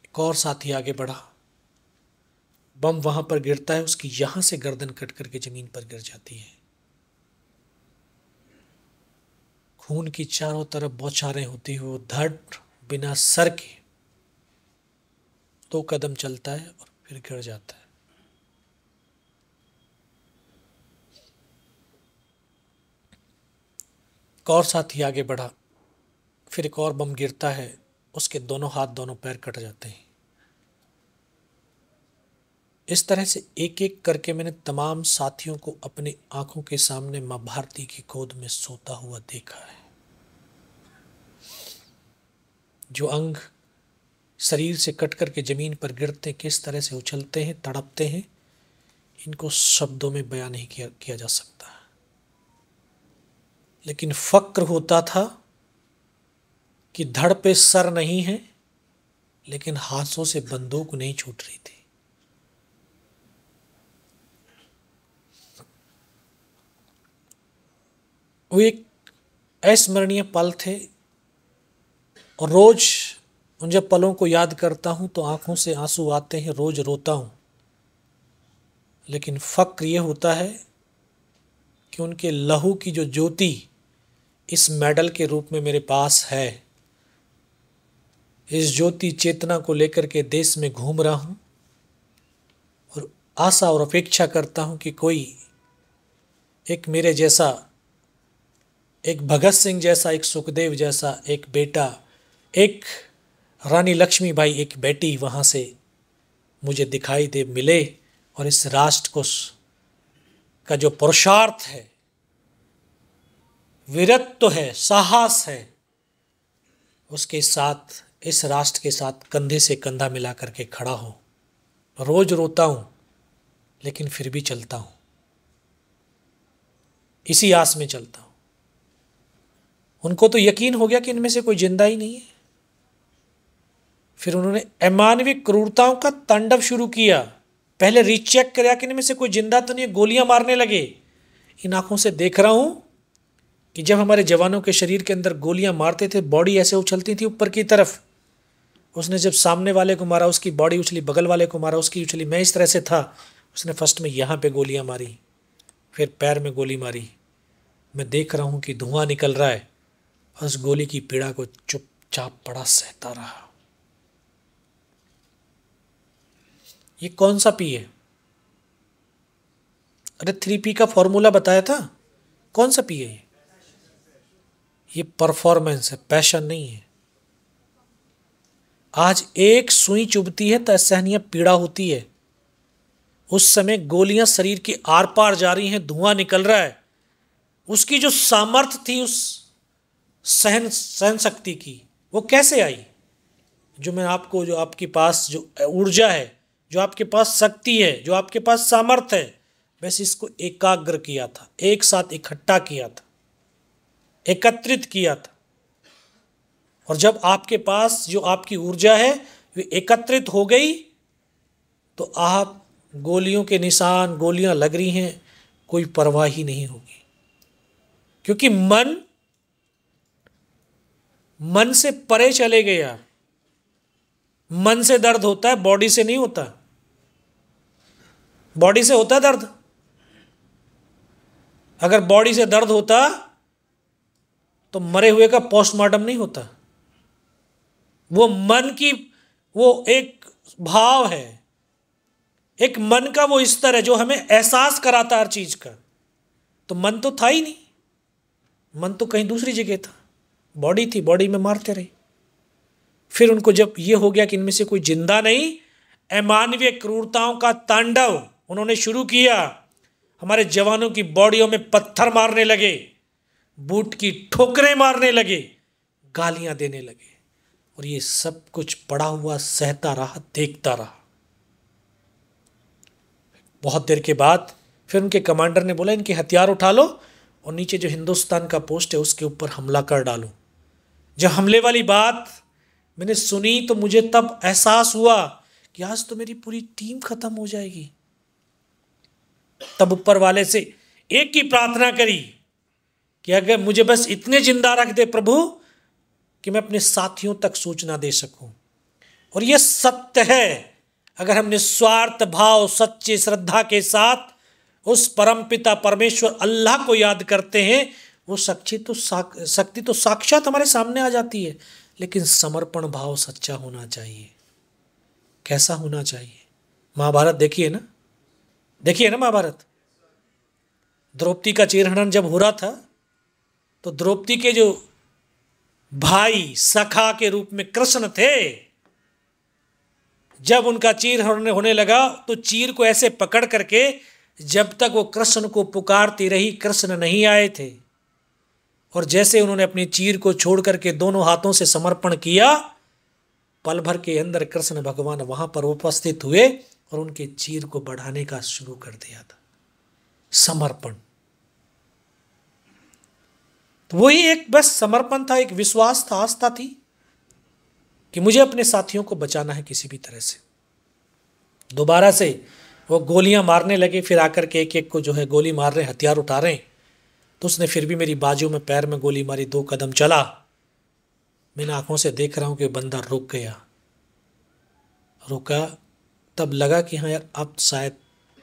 एक और साथी आगे बढ़ा बम वहां पर गिरता है उसकी यहां से गर्दन कट करके जमीन पर गिर जाती है खून की चारों तरफ बौछारें होती हुई वो धड़ बिना सर के दो कदम चलता है और फिर गिर जाता है एक और साथी आगे बढ़ा फिर एक और बम गिरता है उसके दोनों हाथ दोनों पैर कट जाते हैं इस तरह से एक एक करके मैंने तमाम साथियों को अपनी आंखों के सामने माँ भारती की गोद में सोता हुआ देखा है जो अंग शरीर से कट करके ज़मीन पर गिरते किस तरह से उछलते हैं तड़पते हैं इनको शब्दों में बयान नहीं किया किया जा सकता लेकिन फ़क्र होता था कि धड़ पे सर नहीं है लेकिन हाथों से बंदूक नहीं छूट रही थी वो एक अस्मरणीय पल थे और रोज़ उन जब पलों को याद करता हूँ तो आँखों से आंसू आते हैं रोज़ रोता हूँ लेकिन फ़क्र ये होता है कि उनके लहू की जो ज्योति इस मेडल के रूप में मेरे पास है इस ज्योति चेतना को लेकर के देश में घूम रहा हूँ और आशा और अपेक्षा करता हूँ कि कोई एक मेरे जैसा एक भगत सिंह जैसा एक सुखदेव जैसा एक बेटा एक रानी लक्ष्मी भाई एक बेटी वहाँ से मुझे दिखाई दे मिले और इस राष्ट्र को का जो पुरुषार्थ है वीरत्व है साहस है उसके साथ इस राष्ट्र के साथ कंधे से कंधा मिला करके खड़ा हो रोज रोता हूँ लेकिन फिर भी चलता हूँ इसी आस में चलता हूँ उनको तो यकीन हो गया कि इनमें से कोई जिंदा ही नहीं है फिर उन्होंने अमानविक क्रूरताओं का तांडव शुरू किया पहले रीचेक कराया कि इनमें से कोई जिंदा तो नहीं गोलियां मारने लगे इन आंखों से देख रहा हूं कि जब हमारे जवानों के शरीर के अंदर गोलियां मारते थे बॉडी ऐसे उछलती थी ऊपर की तरफ उसने जब सामने वाले को मारा उसकी बॉडी उछली बगल वाले को मारा उसकी उछली मैं इस तरह से था उसने फर्स्ट में यहाँ पे गोलियाँ मारी फिर पैर में गोली मारी मैं देख रहा हूँ कि धुआं निकल रहा है उस गोली की पीड़ा को चुपचाप पड़ा सहता रहा ये कौन सा पी है अरे थ्री पी का फॉर्मूला बताया था कौन सा पी है ये ये परफॉर्मेंस है पैशन नहीं है आज एक सुई चुभती है तो असहनीय पीड़ा होती है उस समय गोलियां शरीर के आर पार जा रही हैं धुआं निकल रहा है उसकी जो सामर्थ्य थी उस सहन सहन शक्ति की वो कैसे आई जो मैं आपको जो आपके पास जो ऊर्जा है जो आपके पास शक्ति है जो आपके पास सामर्थ्य है वैसे इसको एकाग्र किया था एक साथ इकट्ठा किया था एकत्रित किया था और जब आपके पास जो आपकी ऊर्जा है वे एकत्रित हो गई तो आप गोलियों के निशान गोलियां लग रही हैं कोई परवाह ही नहीं होगी क्योंकि मन मन से परे चले गए आप मन से दर्द होता है बॉडी से नहीं होता बॉडी से होता दर्द अगर बॉडी से दर्द होता तो मरे हुए का पोस्टमार्टम नहीं होता वो मन की वो एक भाव है एक मन का वो स्तर है जो हमें एहसास कराता हर चीज़ का तो मन तो था ही नहीं मन तो कहीं दूसरी जगह था बॉडी थी बॉडी में मारते रहे फिर उनको जब ये हो गया कि इनमें से कोई जिंदा नहीं अमानवीय क्रूरताओं का तांडव उन्होंने शुरू किया हमारे जवानों की बॉडियों में पत्थर मारने लगे बूट की ठोकरें मारने लगे गालियां देने लगे और ये सब कुछ पड़ा हुआ सहता रहा देखता रहा बहुत देर के बाद फिर उनके कमांडर ने बोला इनके हथियार उठा लो और नीचे जो हिंदुस्तान का पोस्ट है उसके ऊपर हमला कर डालो जब हमले वाली बात मैंने सुनी तो मुझे तब एहसास हुआ कि आज तो मेरी पूरी टीम खत्म हो जाएगी तब ऊपर वाले से एक ही प्रार्थना करी कि अगर मुझे बस इतने जिंदा रख दे प्रभु कि मैं अपने साथियों तक सूचना दे सकूं और यह सत्य है अगर हमने स्वार्थ भाव सच्चे श्रद्धा के साथ उस परमपिता परमेश्वर अल्लाह को याद करते हैं वो शक्ति तो साक शक्ति तो साक्षात हमारे सामने आ जाती है लेकिन समर्पण भाव सच्चा होना चाहिए कैसा होना चाहिए महाभारत देखिए ना देखिए ना महाभारत द्रौपदी का चीरहरण जब हो रहा था तो द्रौपदी के जो भाई सखा के रूप में कृष्ण थे जब उनका चीर होने लगा तो चीर को ऐसे पकड़ करके जब तक वो कृष्ण को पुकारती रही कृष्ण नहीं आए थे और जैसे उन्होंने अपनी चीर को छोड़ करके दोनों हाथों से समर्पण किया पल भर के अंदर कृष्ण भगवान वहां पर उपस्थित हुए और उनके चीर को बढ़ाने का शुरू कर दिया था समर्पण तो वही एक बस समर्पण था एक विश्वास था आस्था थी कि मुझे अपने साथियों को बचाना है किसी भी तरह से दोबारा से वो गोलियां मारने लगे फिर आकर के एक एक को जो है गोली मार रहे हथियार उठा रहे हैं तो उसने फिर भी मेरी बाजू में पैर में गोली मारी दो कदम चला मैंने आंखों से देख रहा हूँ कि बंदा रुक गया रुका तब लगा कि हाँ यार अब शायद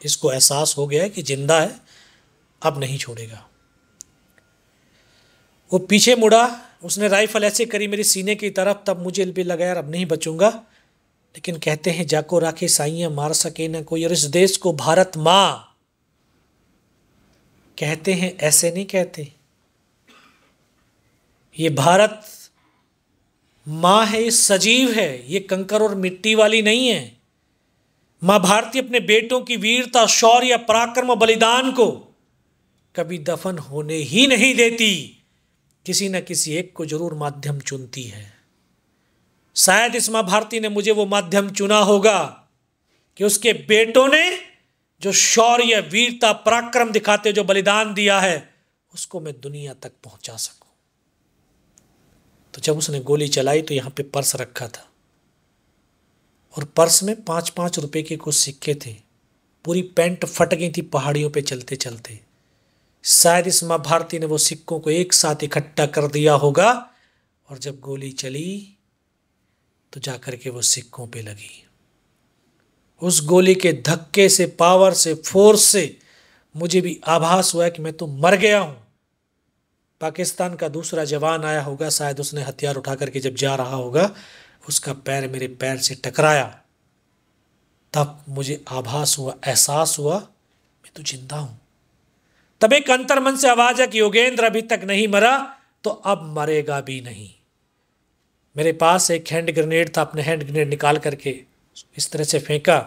इसको एहसास हो गया है कि ज़िंदा है अब नहीं छोड़ेगा वो पीछे मुड़ा उसने राइफल ऐसे करी मेरे सीने की तरफ तब मुझे भी लगा यार अब नहीं बचूंगा लेकिन कहते हैं जाको राखे साइया मार सके ना कोई और इस देश को भारत माँ कहते हैं ऐसे नहीं कहते ये भारत माँ है ये सजीव है ये कंकर और मिट्टी वाली नहीं है माँ भारती अपने बेटों की वीरता शौर्य पराक्रम बलिदान को कभी दफन होने ही नहीं देती किसी न किसी एक को जरूर माध्यम चुनती है शायद इस माँ भारती ने मुझे वो माध्यम चुना होगा कि उसके बेटों ने जो शौर्य वीरता पराक्रम दिखाते जो बलिदान दिया है उसको मैं दुनिया तक पहुंचा सकूं तो जब उसने गोली चलाई तो यहाँ पे पर्स रखा था और पर्स में पाँच पाँच रुपए के कुछ सिक्के थे पूरी पेंट फट गई थी पहाड़ियों पे चलते चलते शायद इस माँ भारती ने वो सिक्कों को एक साथ इकट्ठा कर दिया होगा और जब गोली चली तो जाकर के वो सिक्कों पे लगी उस गोली के धक्के से पावर से फोर्स से मुझे भी आभास हुआ कि मैं तो मर गया हूँ पाकिस्तान का दूसरा जवान आया होगा शायद उसने हथियार उठा करके जब जा रहा होगा उसका पैर मेरे पैर से टकराया तब मुझे आभास हुआ एहसास हुआ मैं तो जिंदा हूँ तब एक अंतर मन से आवाज़ है कि योगेंद्र अभी तक नहीं मरा तो अब मरेगा भी नहीं मेरे पास एक हैंड ग्रेनेड था अपने हैंड ग्रेनेड निकाल करके इस तरह से फेंका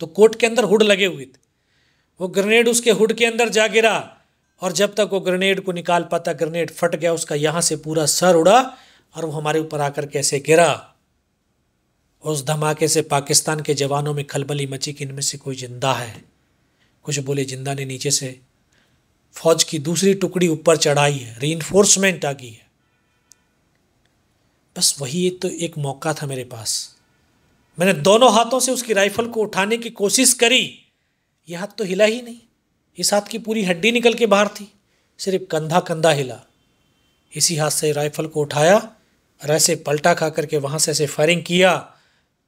तो कोट के अंदर हुड लगे हुए थे वो ग्रेनेड उसके हुड के अंदर जा गिरा और जब तक वो ग्रेनेड को निकाल पाता ग्रेनेड फट गया उसका यहाँ से पूरा सर उड़ा और वो हमारे ऊपर आकर कैसे गिरा उस धमाके से पाकिस्तान के जवानों में खलबली मची कि इनमें से कोई जिंदा है कुछ बोले जिंदा ने नीचे से फौज की दूसरी टुकड़ी ऊपर चढ़ाई है री आ गई है बस वही तो एक मौका था मेरे पास मैंने दोनों हाथों से उसकी राइफल को उठाने की कोशिश करी यह हाथ तो हिला ही नहीं इस हाथ की पूरी हड्डी निकल के बाहर थी सिर्फ कंधा कंधा हिला इसी हाथ से राइफल को उठाया और ऐसे पलटा खा करके वहाँ से ऐसे फायरिंग किया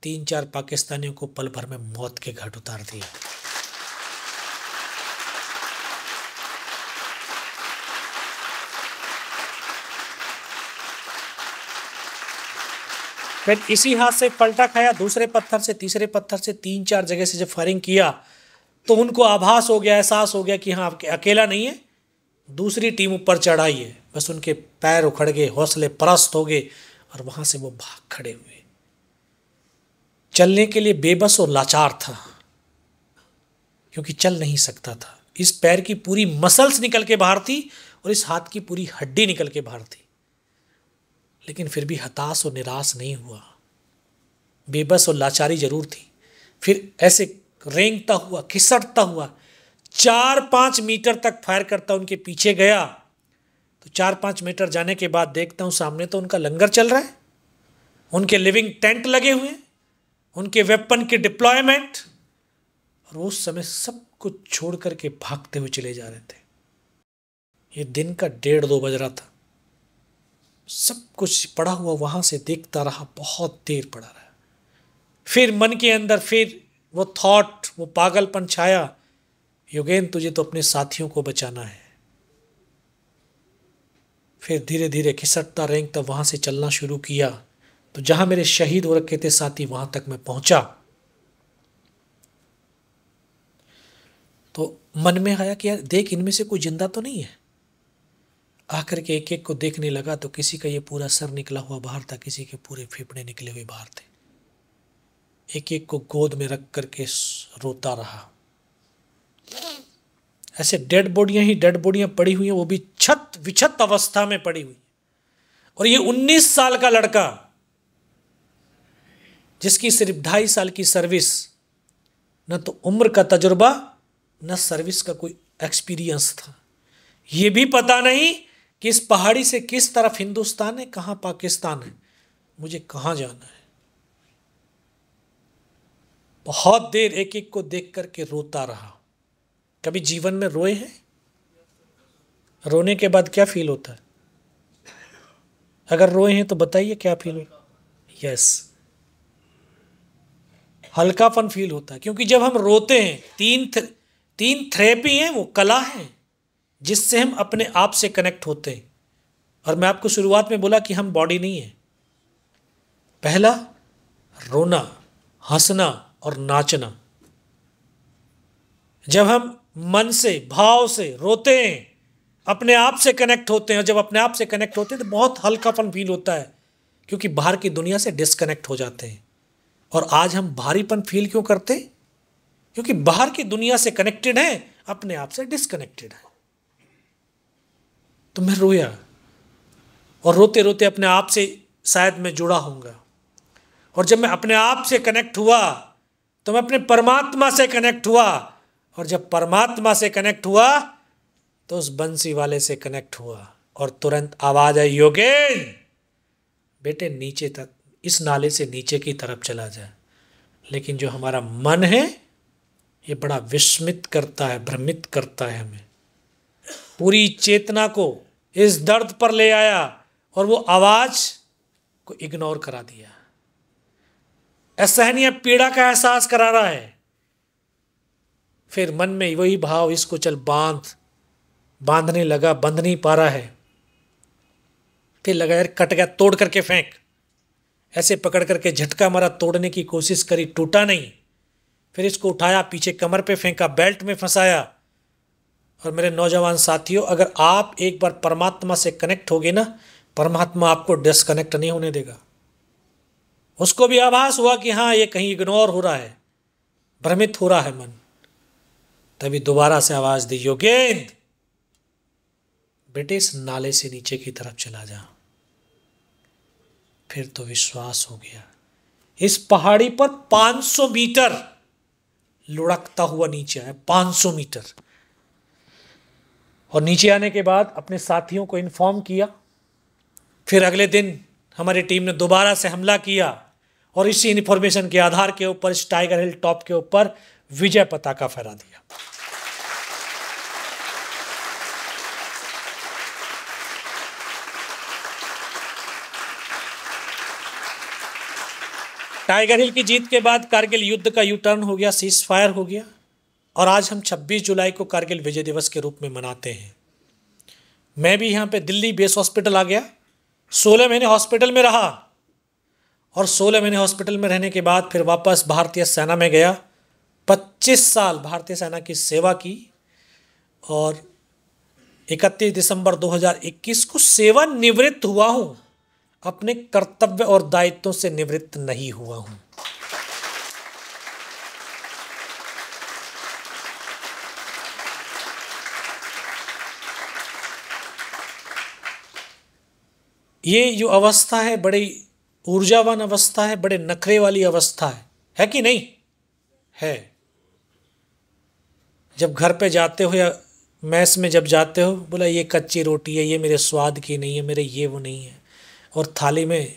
तीन चार पाकिस्तानियों को पल भर में मौत के घाट उतार दिया फिर इसी हाथ से पलटा खाया दूसरे पत्थर से तीसरे पत्थर से तीन चार जगह से जब फायरिंग किया तो उनको आभास हो गया एहसास हो गया कि हाँ अकेला नहीं है दूसरी टीम ऊपर चढ़ाई है बस उनके पैर उखड़ गए हौसले परस्त हो गए और वहां से वो भाग खड़े हुए चलने के लिए बेबस और लाचार था क्योंकि चल नहीं सकता था इस पैर की पूरी मसल्स निकल के बाहर थी और इस हाथ की पूरी हड्डी निकल के बाहर थी लेकिन फिर भी हताश और निराश नहीं हुआ बेबस और लाचारी जरूर थी फिर ऐसे रेंगता हुआ खिसटता हुआ चार पाँच मीटर तक फायर करता उनके पीछे गया तो चार पाँच मीटर जाने के बाद देखता हूँ सामने तो उनका लंगर चल रहा है उनके लिविंग टेंट लगे हुए हैं उनके वेपन के डिप्लॉयमेंट और उस समय सब कुछ छोड़ करके भागते हुए चले जा रहे थे ये दिन का डेढ़ दो बज रहा था सब कुछ पड़ा हुआ वहाँ से देखता रहा बहुत देर पड़ा रहा फिर मन के अंदर फिर वो थॉट वो पागलपन छाया योगेन तुझे तो अपने साथियों को बचाना है फिर धीरे धीरे खिसटता रैंक तब वहाँ से चलना शुरू किया तो जहाँ मेरे शहीद हो रखे थे साथी वहाँ तक मैं पहुँचा तो मन में आया कि यार देख इनमें से कोई जिंदा तो नहीं है आकर के एक एक को देखने लगा तो किसी का ये पूरा सर निकला हुआ बाहर था किसी के पूरे फेफड़े निकले हुए बाहर थे एक एक को गोद में रख करके रोता रहा ऐसे डेड बॉडियां ही डेड बॉडियां पड़ी हुई हैं वो भी छत विछत अवस्था में पड़ी हुई और ये 19 साल का लड़का जिसकी सिर्फ ढाई साल की सर्विस न तो उम्र का तजुर्बा न सर्विस का कोई एक्सपीरियंस था ये भी पता नहीं किस पहाड़ी से किस तरफ हिंदुस्तान है कहाँ पाकिस्तान है मुझे कहाँ जाना है बहुत देर एक एक को देख करके रोता रहा कभी जीवन में रोए हैं रोने के बाद क्या फील होता है अगर रोए हैं तो बताइए क्या फील हो यस हल्कापन फील होता है क्योंकि जब हम रोते हैं तीन थ, तीन थेरेपी हैं वो कला है जिससे हम अपने आप से कनेक्ट होते हैं और मैं आपको शुरुआत में बोला कि हम बॉडी नहीं है पहला रोना हंसना और नाचना जब हम मन से भाव से रोते हैं अपने आप से कनेक्ट होते हैं और जब अपने आप से कनेक्ट होते हैं तो बहुत हल्कापन फील होता है क्योंकि बाहर की दुनिया से डिस्कनेक्ट हो जाते हैं और आज हम भारीपन फील क्यों करते क्योंकि बाहर की दुनिया से कनेक्टेड हैं अपने आप से डिस्कनेक्टेड हैं तो मैं रोया और रोते रोते अपने आप से शायद मैं जुड़ा होऊंगा और जब मैं अपने आप से कनेक्ट हुआ तो मैं अपने परमात्मा से कनेक्ट हुआ और जब परमात्मा से कनेक्ट हुआ तो उस बंसी वाले से कनेक्ट हुआ और तुरंत आवाज़ आई योगेन बेटे नीचे तक इस नाले से नीचे की तरफ चला जाए लेकिन जो हमारा मन है ये बड़ा विस्मित करता है भ्रमित करता है हमें पूरी चेतना को इस दर्द पर ले आया और वो आवाज़ को इग्नोर करा दिया असहनीय पीड़ा का एहसास करा रहा है फिर मन में वही भाव इसको चल बांध बांधने लगा बंध नहीं पा रहा है फिर लगा यार कट गया तोड़ करके फेंक ऐसे पकड़ करके झटका मारा तोड़ने की कोशिश करी टूटा नहीं फिर इसको उठाया पीछे कमर पे फेंका बेल्ट में फंसाया और मेरे नौजवान साथियों अगर आप एक बार परमात्मा से कनेक्ट होगे ना परमात्मा आपको डिसकनेक्ट नहीं होने देगा उसको भी आभास हुआ कि हाँ ये कहीं इग्नोर हो रहा है भ्रमित हो रहा है मन तभी दोबारा से आवाज दी योगेंद बेटे इस नाले से नीचे की तरफ चला जा फिर तो विश्वास हो गया इस पहाड़ी पर 500 मीटर लुढ़कता हुआ नीचे है 500 मीटर और नीचे आने के बाद अपने साथियों को इन्फॉर्म किया फिर अगले दिन हमारी टीम ने दोबारा से हमला किया और इसी इन्फॉर्मेशन के आधार के ऊपर इस टाइगर हिल टॉप के ऊपर विजय पताका फहरा दिया टाइगर हिल की जीत के बाद कारगिल युद्ध का यू टर्न हो गया सीज फायर हो गया और आज हम 26 जुलाई को कारगिल विजय दिवस के रूप में मनाते हैं मैं भी यहाँ पे दिल्ली बेस हॉस्पिटल आ गया सोलह महीने हॉस्पिटल में रहा और सोलह महीने हॉस्पिटल में रहने के बाद फिर वापस भारतीय सेना में गया पच्चीस साल भारतीय सेना की सेवा की और इकतीस दिसंबर 2021 को सेवानिवृत्त हुआ हूँ अपने कर्तव्य और दायित्वों से निवृत्त नहीं हुआ हूँ ये जो अवस्था है बड़ी ऊर्जावान अवस्था है बड़े नखरे वाली अवस्था है है कि नहीं है जब घर पे जाते हो या मैस में जब जाते हो बोला ये कच्ची रोटी है ये मेरे स्वाद की नहीं है मेरे ये वो नहीं है और थाली में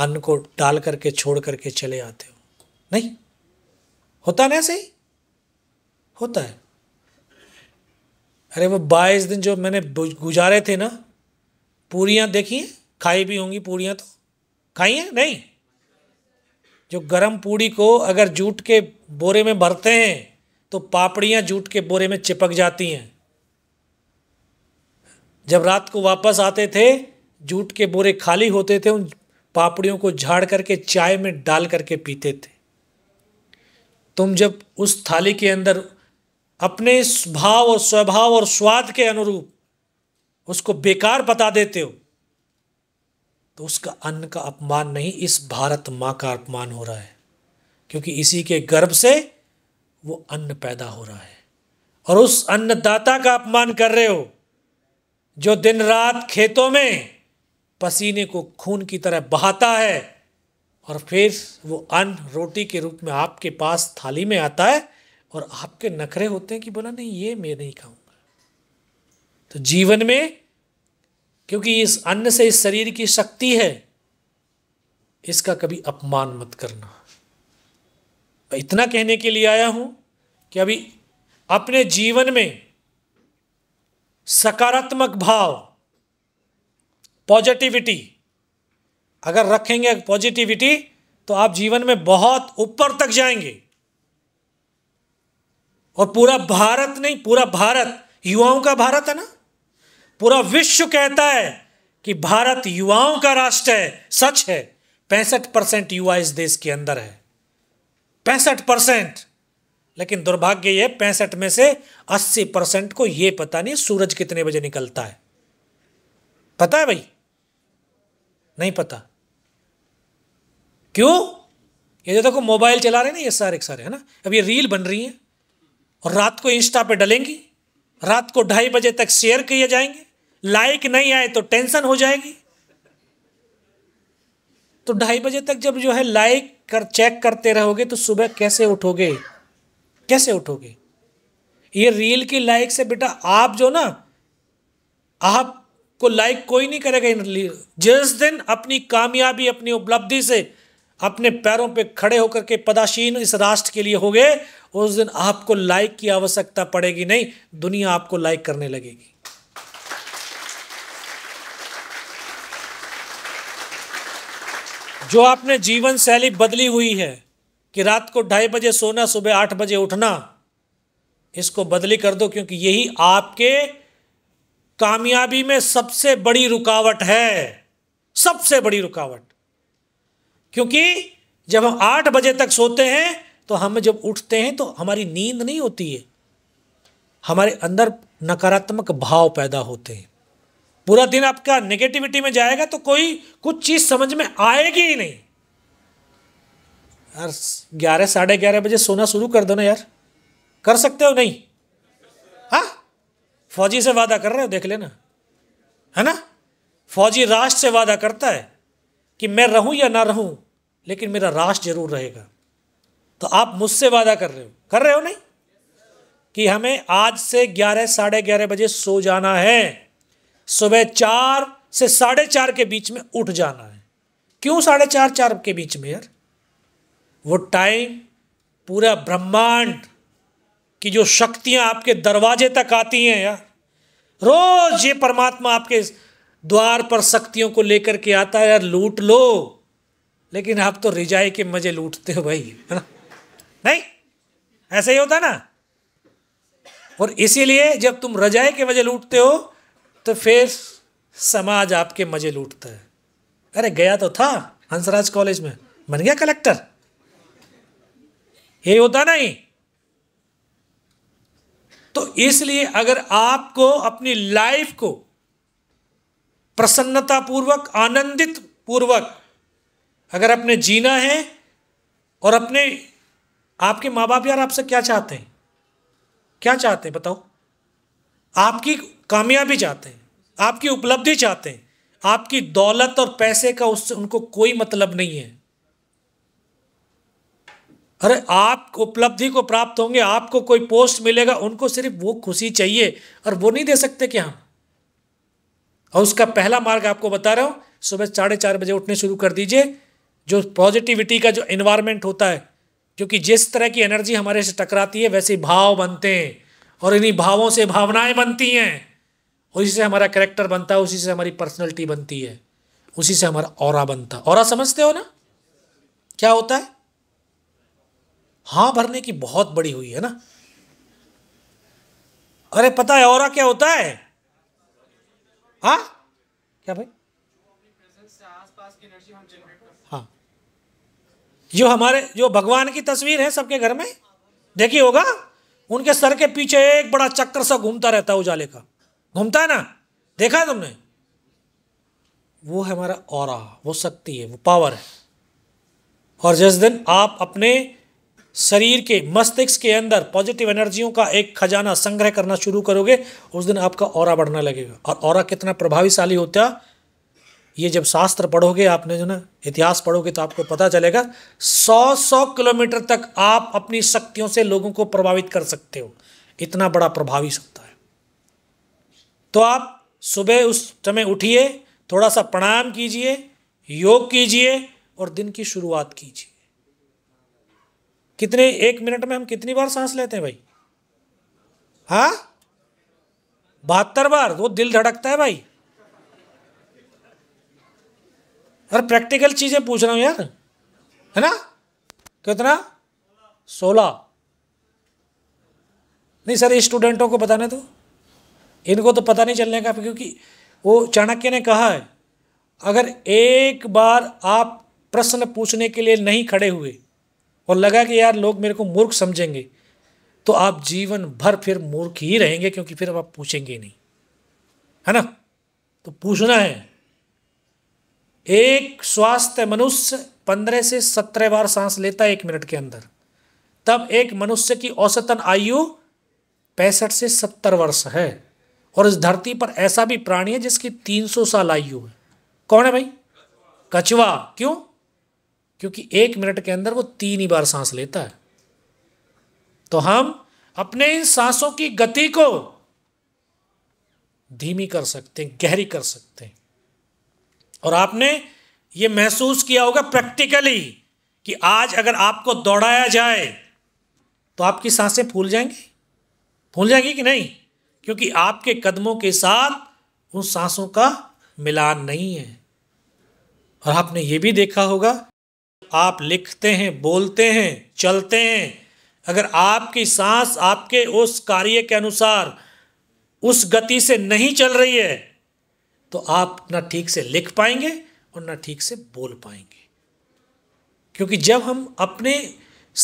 अन्न को डाल करके छोड़ करके चले आते हो नहीं होता ना ऐसे ही होता है अरे वो बाईस दिन जो मैंने गुजारे थे ना पूरियाँ देखी हैं खाई भी होंगी पूड़ियाँ तो खाई हैं नहीं जो गरम पूड़ी को अगर जूट के बोरे में भरते हैं तो पापड़ियाँ जूट के बोरे में चिपक जाती हैं जब रात को वापस आते थे जूट के बोरे खाली होते थे उन पापड़ियों को झाड़ करके चाय में डाल करके पीते थे तुम जब उस थाली के अंदर अपने भाव और स्वभाव और स्वाद के अनुरूप उसको बेकार बता देते हो तो उसका अन्न का अपमान नहीं इस भारत माँ का अपमान हो रहा है क्योंकि इसी के गर्भ से वो अन्न पैदा हो रहा है और उस अन्नदाता का अपमान कर रहे हो जो दिन रात खेतों में पसीने को खून की तरह बहाता है और फिर वो अन्न रोटी के रूप में आपके पास थाली में आता है और आपके नखरे होते हैं कि बोला नहीं ये मैं नहीं खाऊंगा तो जीवन में क्योंकि इस अन्न से इस शरीर की शक्ति है इसका कभी अपमान मत करना इतना कहने के लिए आया हूं कि अभी अपने जीवन में सकारात्मक भाव पॉजिटिविटी अगर रखेंगे पॉजिटिविटी तो आप जीवन में बहुत ऊपर तक जाएंगे और पूरा भारत नहीं पूरा भारत युवाओं का भारत है ना पूरा विश्व कहता है कि भारत युवाओं का राष्ट्र है सच है पैंसठ परसेंट युवा इस देश के अंदर है पैंसठ परसेंट लेकिन दुर्भाग्य यह पैंसठ में से अस्सी परसेंट को यह पता नहीं सूरज कितने बजे निकलता है पता है भाई नहीं पता क्यों ये जो देखो मोबाइल चला रहे ना ये सारे सारे है ना अब ये रील बन रही है और रात को इंस्टा पे डलेंगी रात को ढाई बजे तक शेयर किए जाएंगे लाइक नहीं आए तो टेंशन हो जाएगी तो ढाई बजे तक जब जो है लाइक कर चेक करते रहोगे तो सुबह कैसे उठोगे कैसे उठोगे ये रील की लाइक से बेटा आप जो ना आप को लाइक कोई नहीं करेगा इन जिस दिन अपनी कामयाबी अपनी उपलब्धि से अपने पैरों पे खड़े होकर के पदासीन इस राष्ट्र के लिए होगे उस दिन आपको लाइक की आवश्यकता पड़ेगी नहीं दुनिया आपको लाइक करने लगेगी जो आपने जीवन शैली बदली हुई है कि रात को ढाई बजे सोना सुबह आठ बजे उठना इसको बदली कर दो क्योंकि यही आपके कामयाबी में सबसे बड़ी रुकावट है सबसे बड़ी रुकावट क्योंकि जब हम आठ बजे तक सोते हैं तो हम जब उठते हैं तो हमारी नींद नहीं होती है हमारे अंदर नकारात्मक भाव पैदा होते हैं पूरा दिन आपका नेगेटिविटी में जाएगा तो कोई कुछ चीज़ समझ में आएगी ही नहीं यार ग्यारह साढ़े ग्यारह बजे सोना शुरू कर दो ना यार कर सकते हो नहीं हाँ फौजी से वादा कर रहे हो देख लेना है ना फौजी राष्ट्र से वादा करता है कि मैं रहूं या ना रहूं लेकिन मेरा राष्ट्र जरूर रहेगा तो आप मुझसे वादा कर रहे हो कर रहे हो नहीं कि हमें आज से ग्यारह साढ़े ग्यारह बजे सो जाना है सुबह चार से साढ़े चार के बीच में उठ जाना है क्यों साढ़े चार चार के बीच में यार वो टाइम पूरा ब्रह्मांड की जो शक्तियां आपके दरवाजे तक आती हैं यार रोज ये परमात्मा आपके द्वार पर शक्तियों को लेकर के आता है यार लूट लो लेकिन आप तो रिजाई के मजे लूटते हो भाई है ना नहीं ऐसा ही होता ना और इसीलिए जब तुम रजाई के वजह लूटते हो तो फिर समाज आपके मजे लूटता है अरे गया तो था हंसराज कॉलेज में बन गया कलेक्टर ये होता नहीं तो इसलिए अगर आपको अपनी लाइफ को प्रसन्नता पूर्वक आनंदित पूर्वक अगर अपने जीना है और अपने आपके माँ बाप यार आपसे क्या चाहते हैं क्या चाहते हैं बताओ आपकी कामयाबी चाहते हैं आपकी उपलब्धि चाहते हैं आपकी दौलत और पैसे का उससे उनको कोई मतलब नहीं है अरे आप उपलब्धि को प्राप्त होंगे आपको कोई पोस्ट मिलेगा उनको सिर्फ वो खुशी चाहिए और वो नहीं दे सकते क्या हम हाँ। और उसका पहला मार्ग आपको बता रहा हूं सुबह साढ़े चार बजे उठने शुरू कर दीजिए जो पॉजिटिविटी का जो इन्वायरमेंट होता है क्योंकि जिस तरह की एनर्जी हमारे से टकराती है वैसे भाव बनते हैं और इन्हीं भावों से भावनाएं बनती हैं उसी से हमारा करेक्टर बनता है उसी से हमारी पर्सनैलिटी बनती है उसी से हमारा और बनता है और समझते हो ना क्या होता है हाँ भरने की बहुत बड़ी हुई है ना अरे पता है और क्या होता है हाँ क्या भाई हाँ जो हमारे जो भगवान की तस्वीर है सबके घर में देखिए होगा उनके सर के पीछे एक बड़ा चक्कर सा घूमता रहता है उजाले का घूमता है ना देखा है तुमने वो है हमारा और वो शक्ति है वो पावर है और जिस दिन आप अपने शरीर के मस्तिष्क के अंदर पॉजिटिव एनर्जियों का एक खजाना संग्रह करना शुरू करोगे उस दिन आपका और बढ़ने लगेगा और और कितना प्रभावशाली होता ये जब शास्त्र पढ़ोगे आपने जो ना इतिहास पढ़ोगे तो आपको पता चलेगा सौ सौ किलोमीटर तक आप अपनी शक्तियों से लोगों को प्रभावित कर सकते हो इतना बड़ा प्रभावी शक्ति तो आप सुबह उस समय उठिए थोड़ा सा प्रणाम कीजिए योग कीजिए और दिन की शुरुआत कीजिए कितने एक मिनट में हम कितनी बार सांस लेते हैं भाई हाँ बहत्तर बार वो दिल धड़कता है भाई और प्रैक्टिकल चीज़ें पूछ रहा हूँ यार है ना कितना सोलह नहीं सर स्टूडेंटों को बताने दो तो? इनको तो पता नहीं चलने का क्योंकि वो चाणक्य ने कहा है अगर एक बार आप प्रश्न पूछने के लिए नहीं खड़े हुए और लगा कि यार लोग मेरे को मूर्ख समझेंगे तो आप जीवन भर फिर मूर्ख ही रहेंगे क्योंकि फिर आप पूछेंगे नहीं है ना तो पूछना है एक स्वास्थ्य मनुष्य पंद्रह से सत्रह बार सांस लेता है एक मिनट के अंदर तब एक मनुष्य की औसतन आयु पैंसठ से सत्तर वर्ष है और इस धरती पर ऐसा भी प्राणी है जिसकी 300 साल आयु है कौन है भाई कछुआ क्यों क्योंकि एक मिनट के अंदर वो तीन ही बार सांस लेता है तो हम अपने इन सांसों की गति को धीमी कर सकते हैं गहरी कर सकते हैं और आपने ये महसूस किया होगा प्रैक्टिकली कि आज अगर आपको दौड़ाया जाए तो आपकी सांसें फूल जाएंगी फूल जाएंगी कि नहीं क्योंकि आपके कदमों के साथ उन सांसों का मिलान नहीं है और आपने ये भी देखा होगा आप लिखते हैं बोलते हैं चलते हैं अगर आपकी सांस आपके उस कार्य के अनुसार उस गति से नहीं चल रही है तो आप ना ठीक से लिख पाएंगे और ना ठीक से बोल पाएंगे क्योंकि जब हम अपने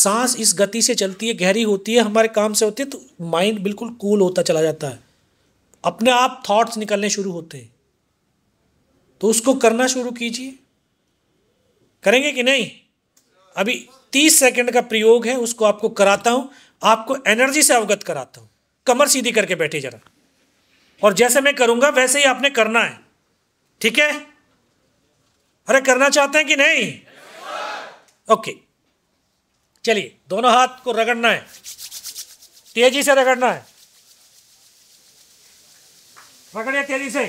सांस इस गति से चलती है गहरी होती है हमारे काम से होती है तो माइंड बिल्कुल कूल होता चला जाता है अपने आप थॉट्स निकलने शुरू होते हैं तो उसको करना शुरू कीजिए करेंगे कि नहीं अभी तीस सेकंड का प्रयोग है उसको आपको कराता हूँ आपको एनर्जी से अवगत कराता हूँ कमर सीधी करके बैठे जरा और जैसे मैं करूँगा वैसे ही आपने करना है ठीक है अरे करना चाहते हैं कि नहीं ओके okay. चलिए दोनों हाथ को रगड़ना है तेजी से रगड़ना है रगड़े तेजी से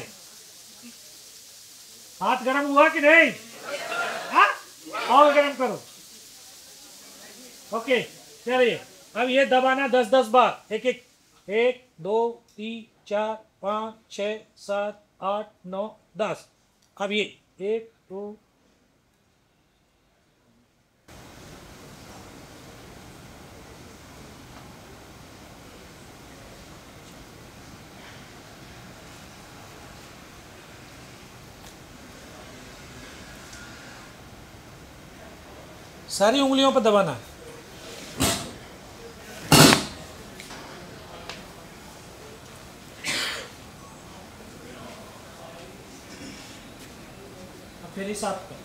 हाथ गर्म हुआ कि नहीं हा? और गर्म करो ओके चलिए अब ये दबाना दस दस बार एक एक एक दो तीन चार पाँच छ सात आठ नौ दस अब ये एक दो सारी उंगलियों पर दबाना है फिर ही साफ कर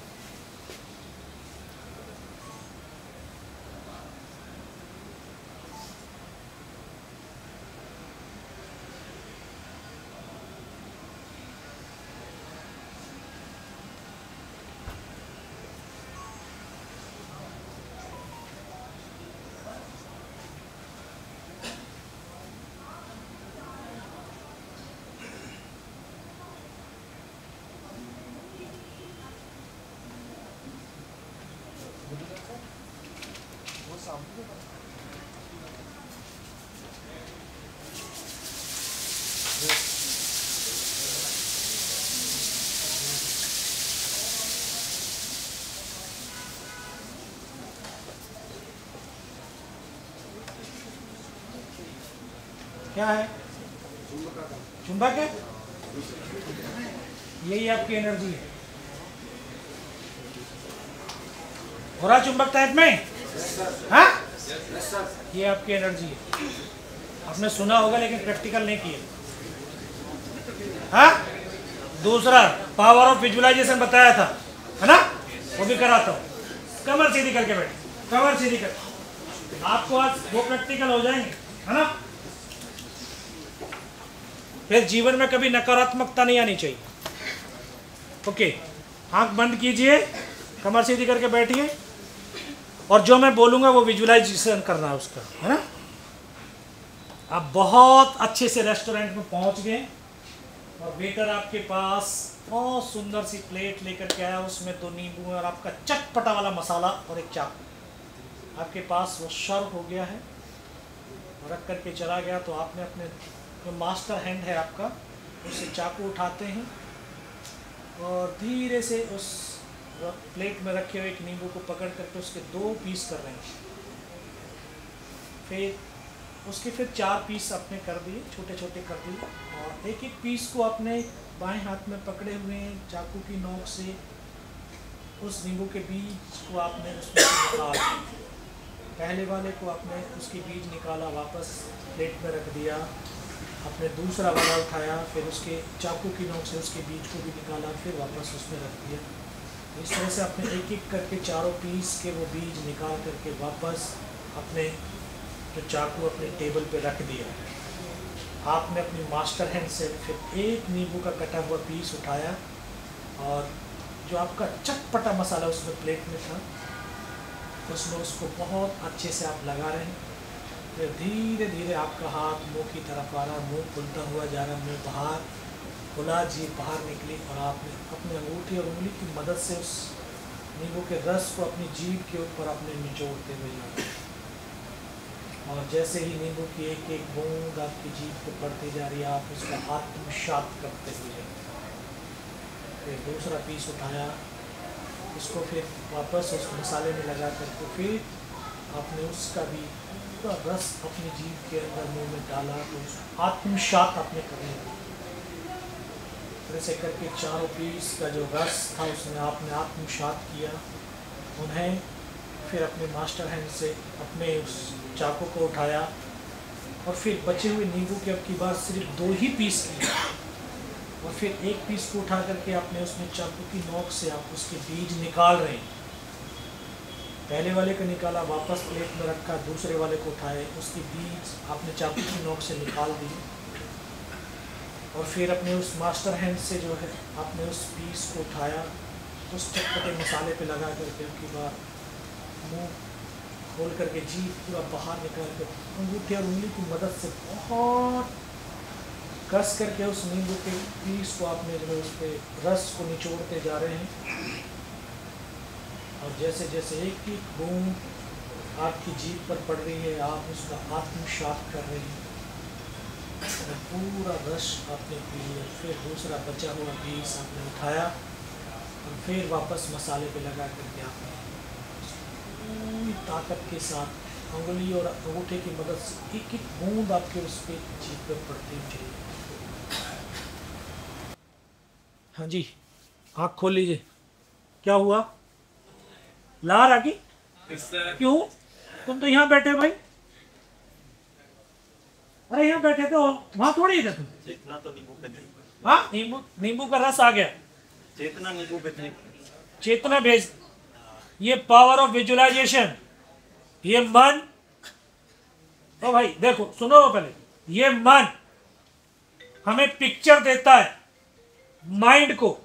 क्या है चुंबक है यही आपकी एनर्जी है हो रहा चुंबक टाइप में हाँ ये आपकी एनर्जी है आपने सुना होगा लेकिन प्रैक्टिकल नहीं किया हाँ दूसरा पावर ऑफ विजुअलाइजेशन बताया था है ना वो भी कराता हूँ कमर सीधी करके बैठे कमर सीधी कर आपको आज वो प्रैक्टिकल हो जाएंगे है ना फिर जीवन में कभी नकारात्मकता नहीं आनी चाहिए ओके आंख बंद कीजिए कमर सीधी करके बैठिए और जो मैं बोलूँगा वो विजुअलाइजेशन करना है उसका है ना आप बहुत अच्छे से रेस्टोरेंट में पहुंच गए और वेटर आपके पास बहुत सुंदर सी प्लेट लेकर के आया उसमें दो नींबू और आपका चटपटा वाला मसाला और एक चाकू आपके पास वो शर्व हो गया है रख करके चला गया तो आपने अपने जो मास्टर हैंड है आपका उसे चाकू उठाते हैं और धीरे से उस प्लेट में रखे हुए एक नींबू को पकड़ करके उसके दो पीस कर रहे हैं फिर उसके फिर चार पीस आपने कर दिए छोटे छोटे कर दिए और एक एक पीस को आपने बाएं हाथ में पकड़े हुए चाकू की नोक से उस नींबू के बीज को आपने उसमें निकाला पहले वाले को आपने उसके बीज निकाला वापस प्लेट में रख दिया अपने दूसरा वाला उठाया फिर उसके चाकू की नोक से उसके बीज को भी निकाला फिर वापस उसमें रख दिया इस तरह से अपने एक एक करके चारों पीस के वो बीज निकाल करके वापस अपने जो चाकू अपने टेबल पे रख दिया आपने अपनी मास्टर हैंड से फिर एक नींबू का कटा हुआ पीस उठाया और जो आपका चटपटा मसाला उसमें प्लेट में था उसमें उसको बहुत अच्छे से आप लगा रहे हैं फिर धीरे धीरे आपका हाथ मुंह की तरफ आ रहा मुंह खुलता हुआ जा रहा मुंह बाहर खुला जी बाहर निकली और आपने अपने अंगूठी और उंगली की मदद से उस नींबू के रस को अपनी जीभ के ऊपर अपने निचोड़ते हुए जाना और जैसे ही नींबू की एक एक बूंद आपकी जीप को पड़ती जा रही है आप उसका आत्मसात करते हुए फिर दूसरा पीस उठाया उसको फिर वापस उस मसाले में लगा करके फिर आपने उसका भी का रस अपने जीव के अंदर मुंह में डाला तो आत्मसात अपने करने लगे से करके चारों पीस का जो रस था उसने आपने आत्मसात किया उन्हें फिर अपने मास्टर हैंड से अपने उस चाकू को उठाया और फिर बचे हुए नींबू के अब की बार सिर्फ दो ही पीस किए और फिर एक पीस को उठा करके आपने उसमें चाकू की नोक से आप उसके बीज निकाल रहे हैं पहले वाले को निकाला वापस प्लेट में रखा दूसरे वाले को उठाए उसके बीज आपने चाकू की नोक से निकाल दी और फिर अपने उस मास्टर हैंड से जो है आपने उस पीस को उठाया तो उस चटपटे मसाले पे लगा करके आपकी बार मुंह खोल करके जीप पूरा बाहर निकाल कर अंगूठी और उंगली की मदद से बहुत कस करके उस नींबू के पीस को आपने जो है उस पर रस को निचोड़ते जा रहे हैं और जैसे जैसे एक ही बूंद आपकी जीप पर पड़ रही है आप उसका आत्मसात कर रहे हैं तो पूरा रश आपने पी लिया फिर दूसरा बचा हुआ बीस आपने उठाया और फिर वापस मसाले पे लगा करके आपने पूरी ताकत के साथ उंगली और अंगूठे की मदद से एक एक बूंद आपके उस पर जीप पर पड़ती थी हाँ जी आँख खोल लीजिए क्या हुआ ला राखी क्यों तुम तो यहाँ बैठे भाई अरे यहाँ बैठे थे वहां थोड़ी थे तुम चेतना तो हाँ नींबू नींबू का रस आ गया चेतना नींबू पे चेतना भेज ये पावर ऑफ विजुअलाइजेशन ये मन ओ भाई देखो सुनो पहले ये मन हमें पिक्चर देता है माइंड को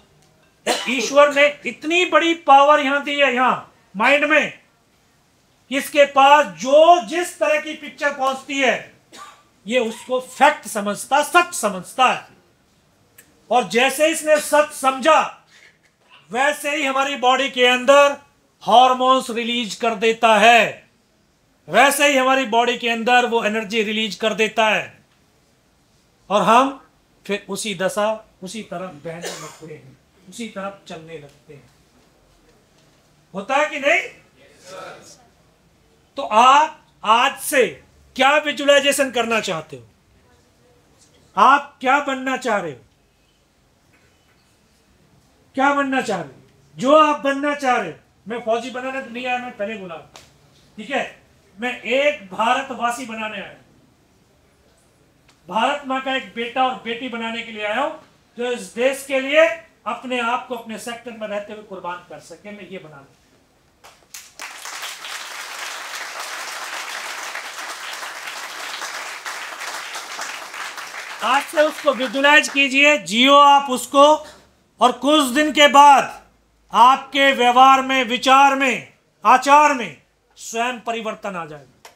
ईश्वर ने इतनी बड़ी पावर यहां दी है यहां माइंड में इसके पास जो जिस तरह की पिक्चर पहुंचती है ये उसको फैक्ट समझता सच समझता है और जैसे इसने सच समझा वैसे ही हमारी बॉडी के अंदर हॉर्मोन्स रिलीज कर देता है वैसे ही हमारी बॉडी के अंदर वो एनर्जी रिलीज कर देता है और हम फिर उसी दशा उसी तरफ बहने लगते हैं उसी तरफ चलने लगते हैं होता है कि नहीं yes, तो आप आज से क्या विजुलाइजेशन करना चाहते हो आप क्या बनना चाह रहे हो क्या बनना चाह रहे हो जो आप बनना चाह रहे हो मैं फौजी बनाने तो नहीं आया मैं पहले बोला ठीक है मैं एक भारतवासी बनाने आया भारत माँ का एक बेटा और बेटी बनाने के लिए आया हूं जो इस देश के लिए अपने आप को अपने सेक्टर में रहते हुए कुर्बान कर सके मैं ये बना लू आज से उसको विजुलाइज कीजिए जियो आप उसको और कुछ दिन के बाद आपके व्यवहार में विचार में आचार में स्वयं परिवर्तन आ जाएगा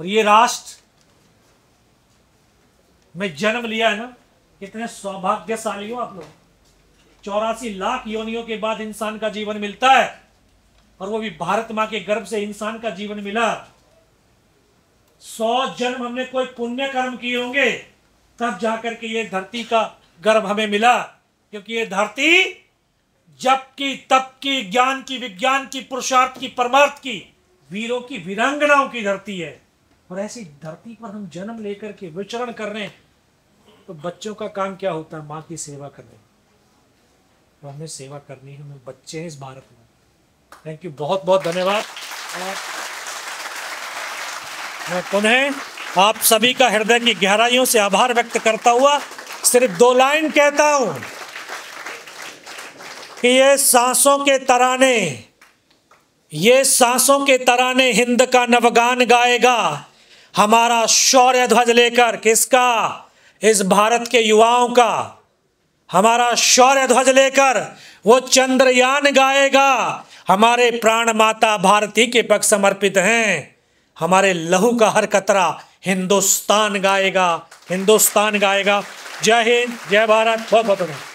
और ये राष्ट्र में जन्म लिया है ना कितने सौभाग्यशाली हो आप लोग चौरासी लाख योनियों के बाद इंसान का जीवन मिलता है और वो भी भारत माँ के गर्भ से इंसान का जीवन मिला सौ जन्म हमने कोई पुण्य कर्म किए होंगे तब जाकर के ये धरती का गर्भ हमें मिला क्योंकि ये धरती जप की तप की ज्ञान की विज्ञान की पुरुषार्थ की परमार्थ की वीरों की वीरांगनाओं की धरती है और ऐसी धरती पर हम जन्म लेकर के विचरण कर रहे तो बच्चों का काम क्या होता है माँ की सेवा करने तो हमें सेवा करनी है हमें बच्चे हैं इस भारत में थैंक यू बहुत बहुत धन्यवाद और मैं पुनः आप सभी का हृदय की गहराइयों से आभार व्यक्त करता हुआ सिर्फ दो लाइन कहता हूं कि ये सांसों के तराने ये सांसों के तराने हिंद का नवगान गाएगा हमारा शौर्य ध्वज लेकर किसका इस भारत के युवाओं का हमारा शौर्य ध्वज लेकर वो चंद्रयान गाएगा हमारे प्राण माता भारती के पक्ष समर्पित हैं हमारे लहू का हर कतरा हिंदुस्तान गाएगा हिंदुस्तान गाएगा जय हिंद जय भारत बहुत बहुत धन्यवाद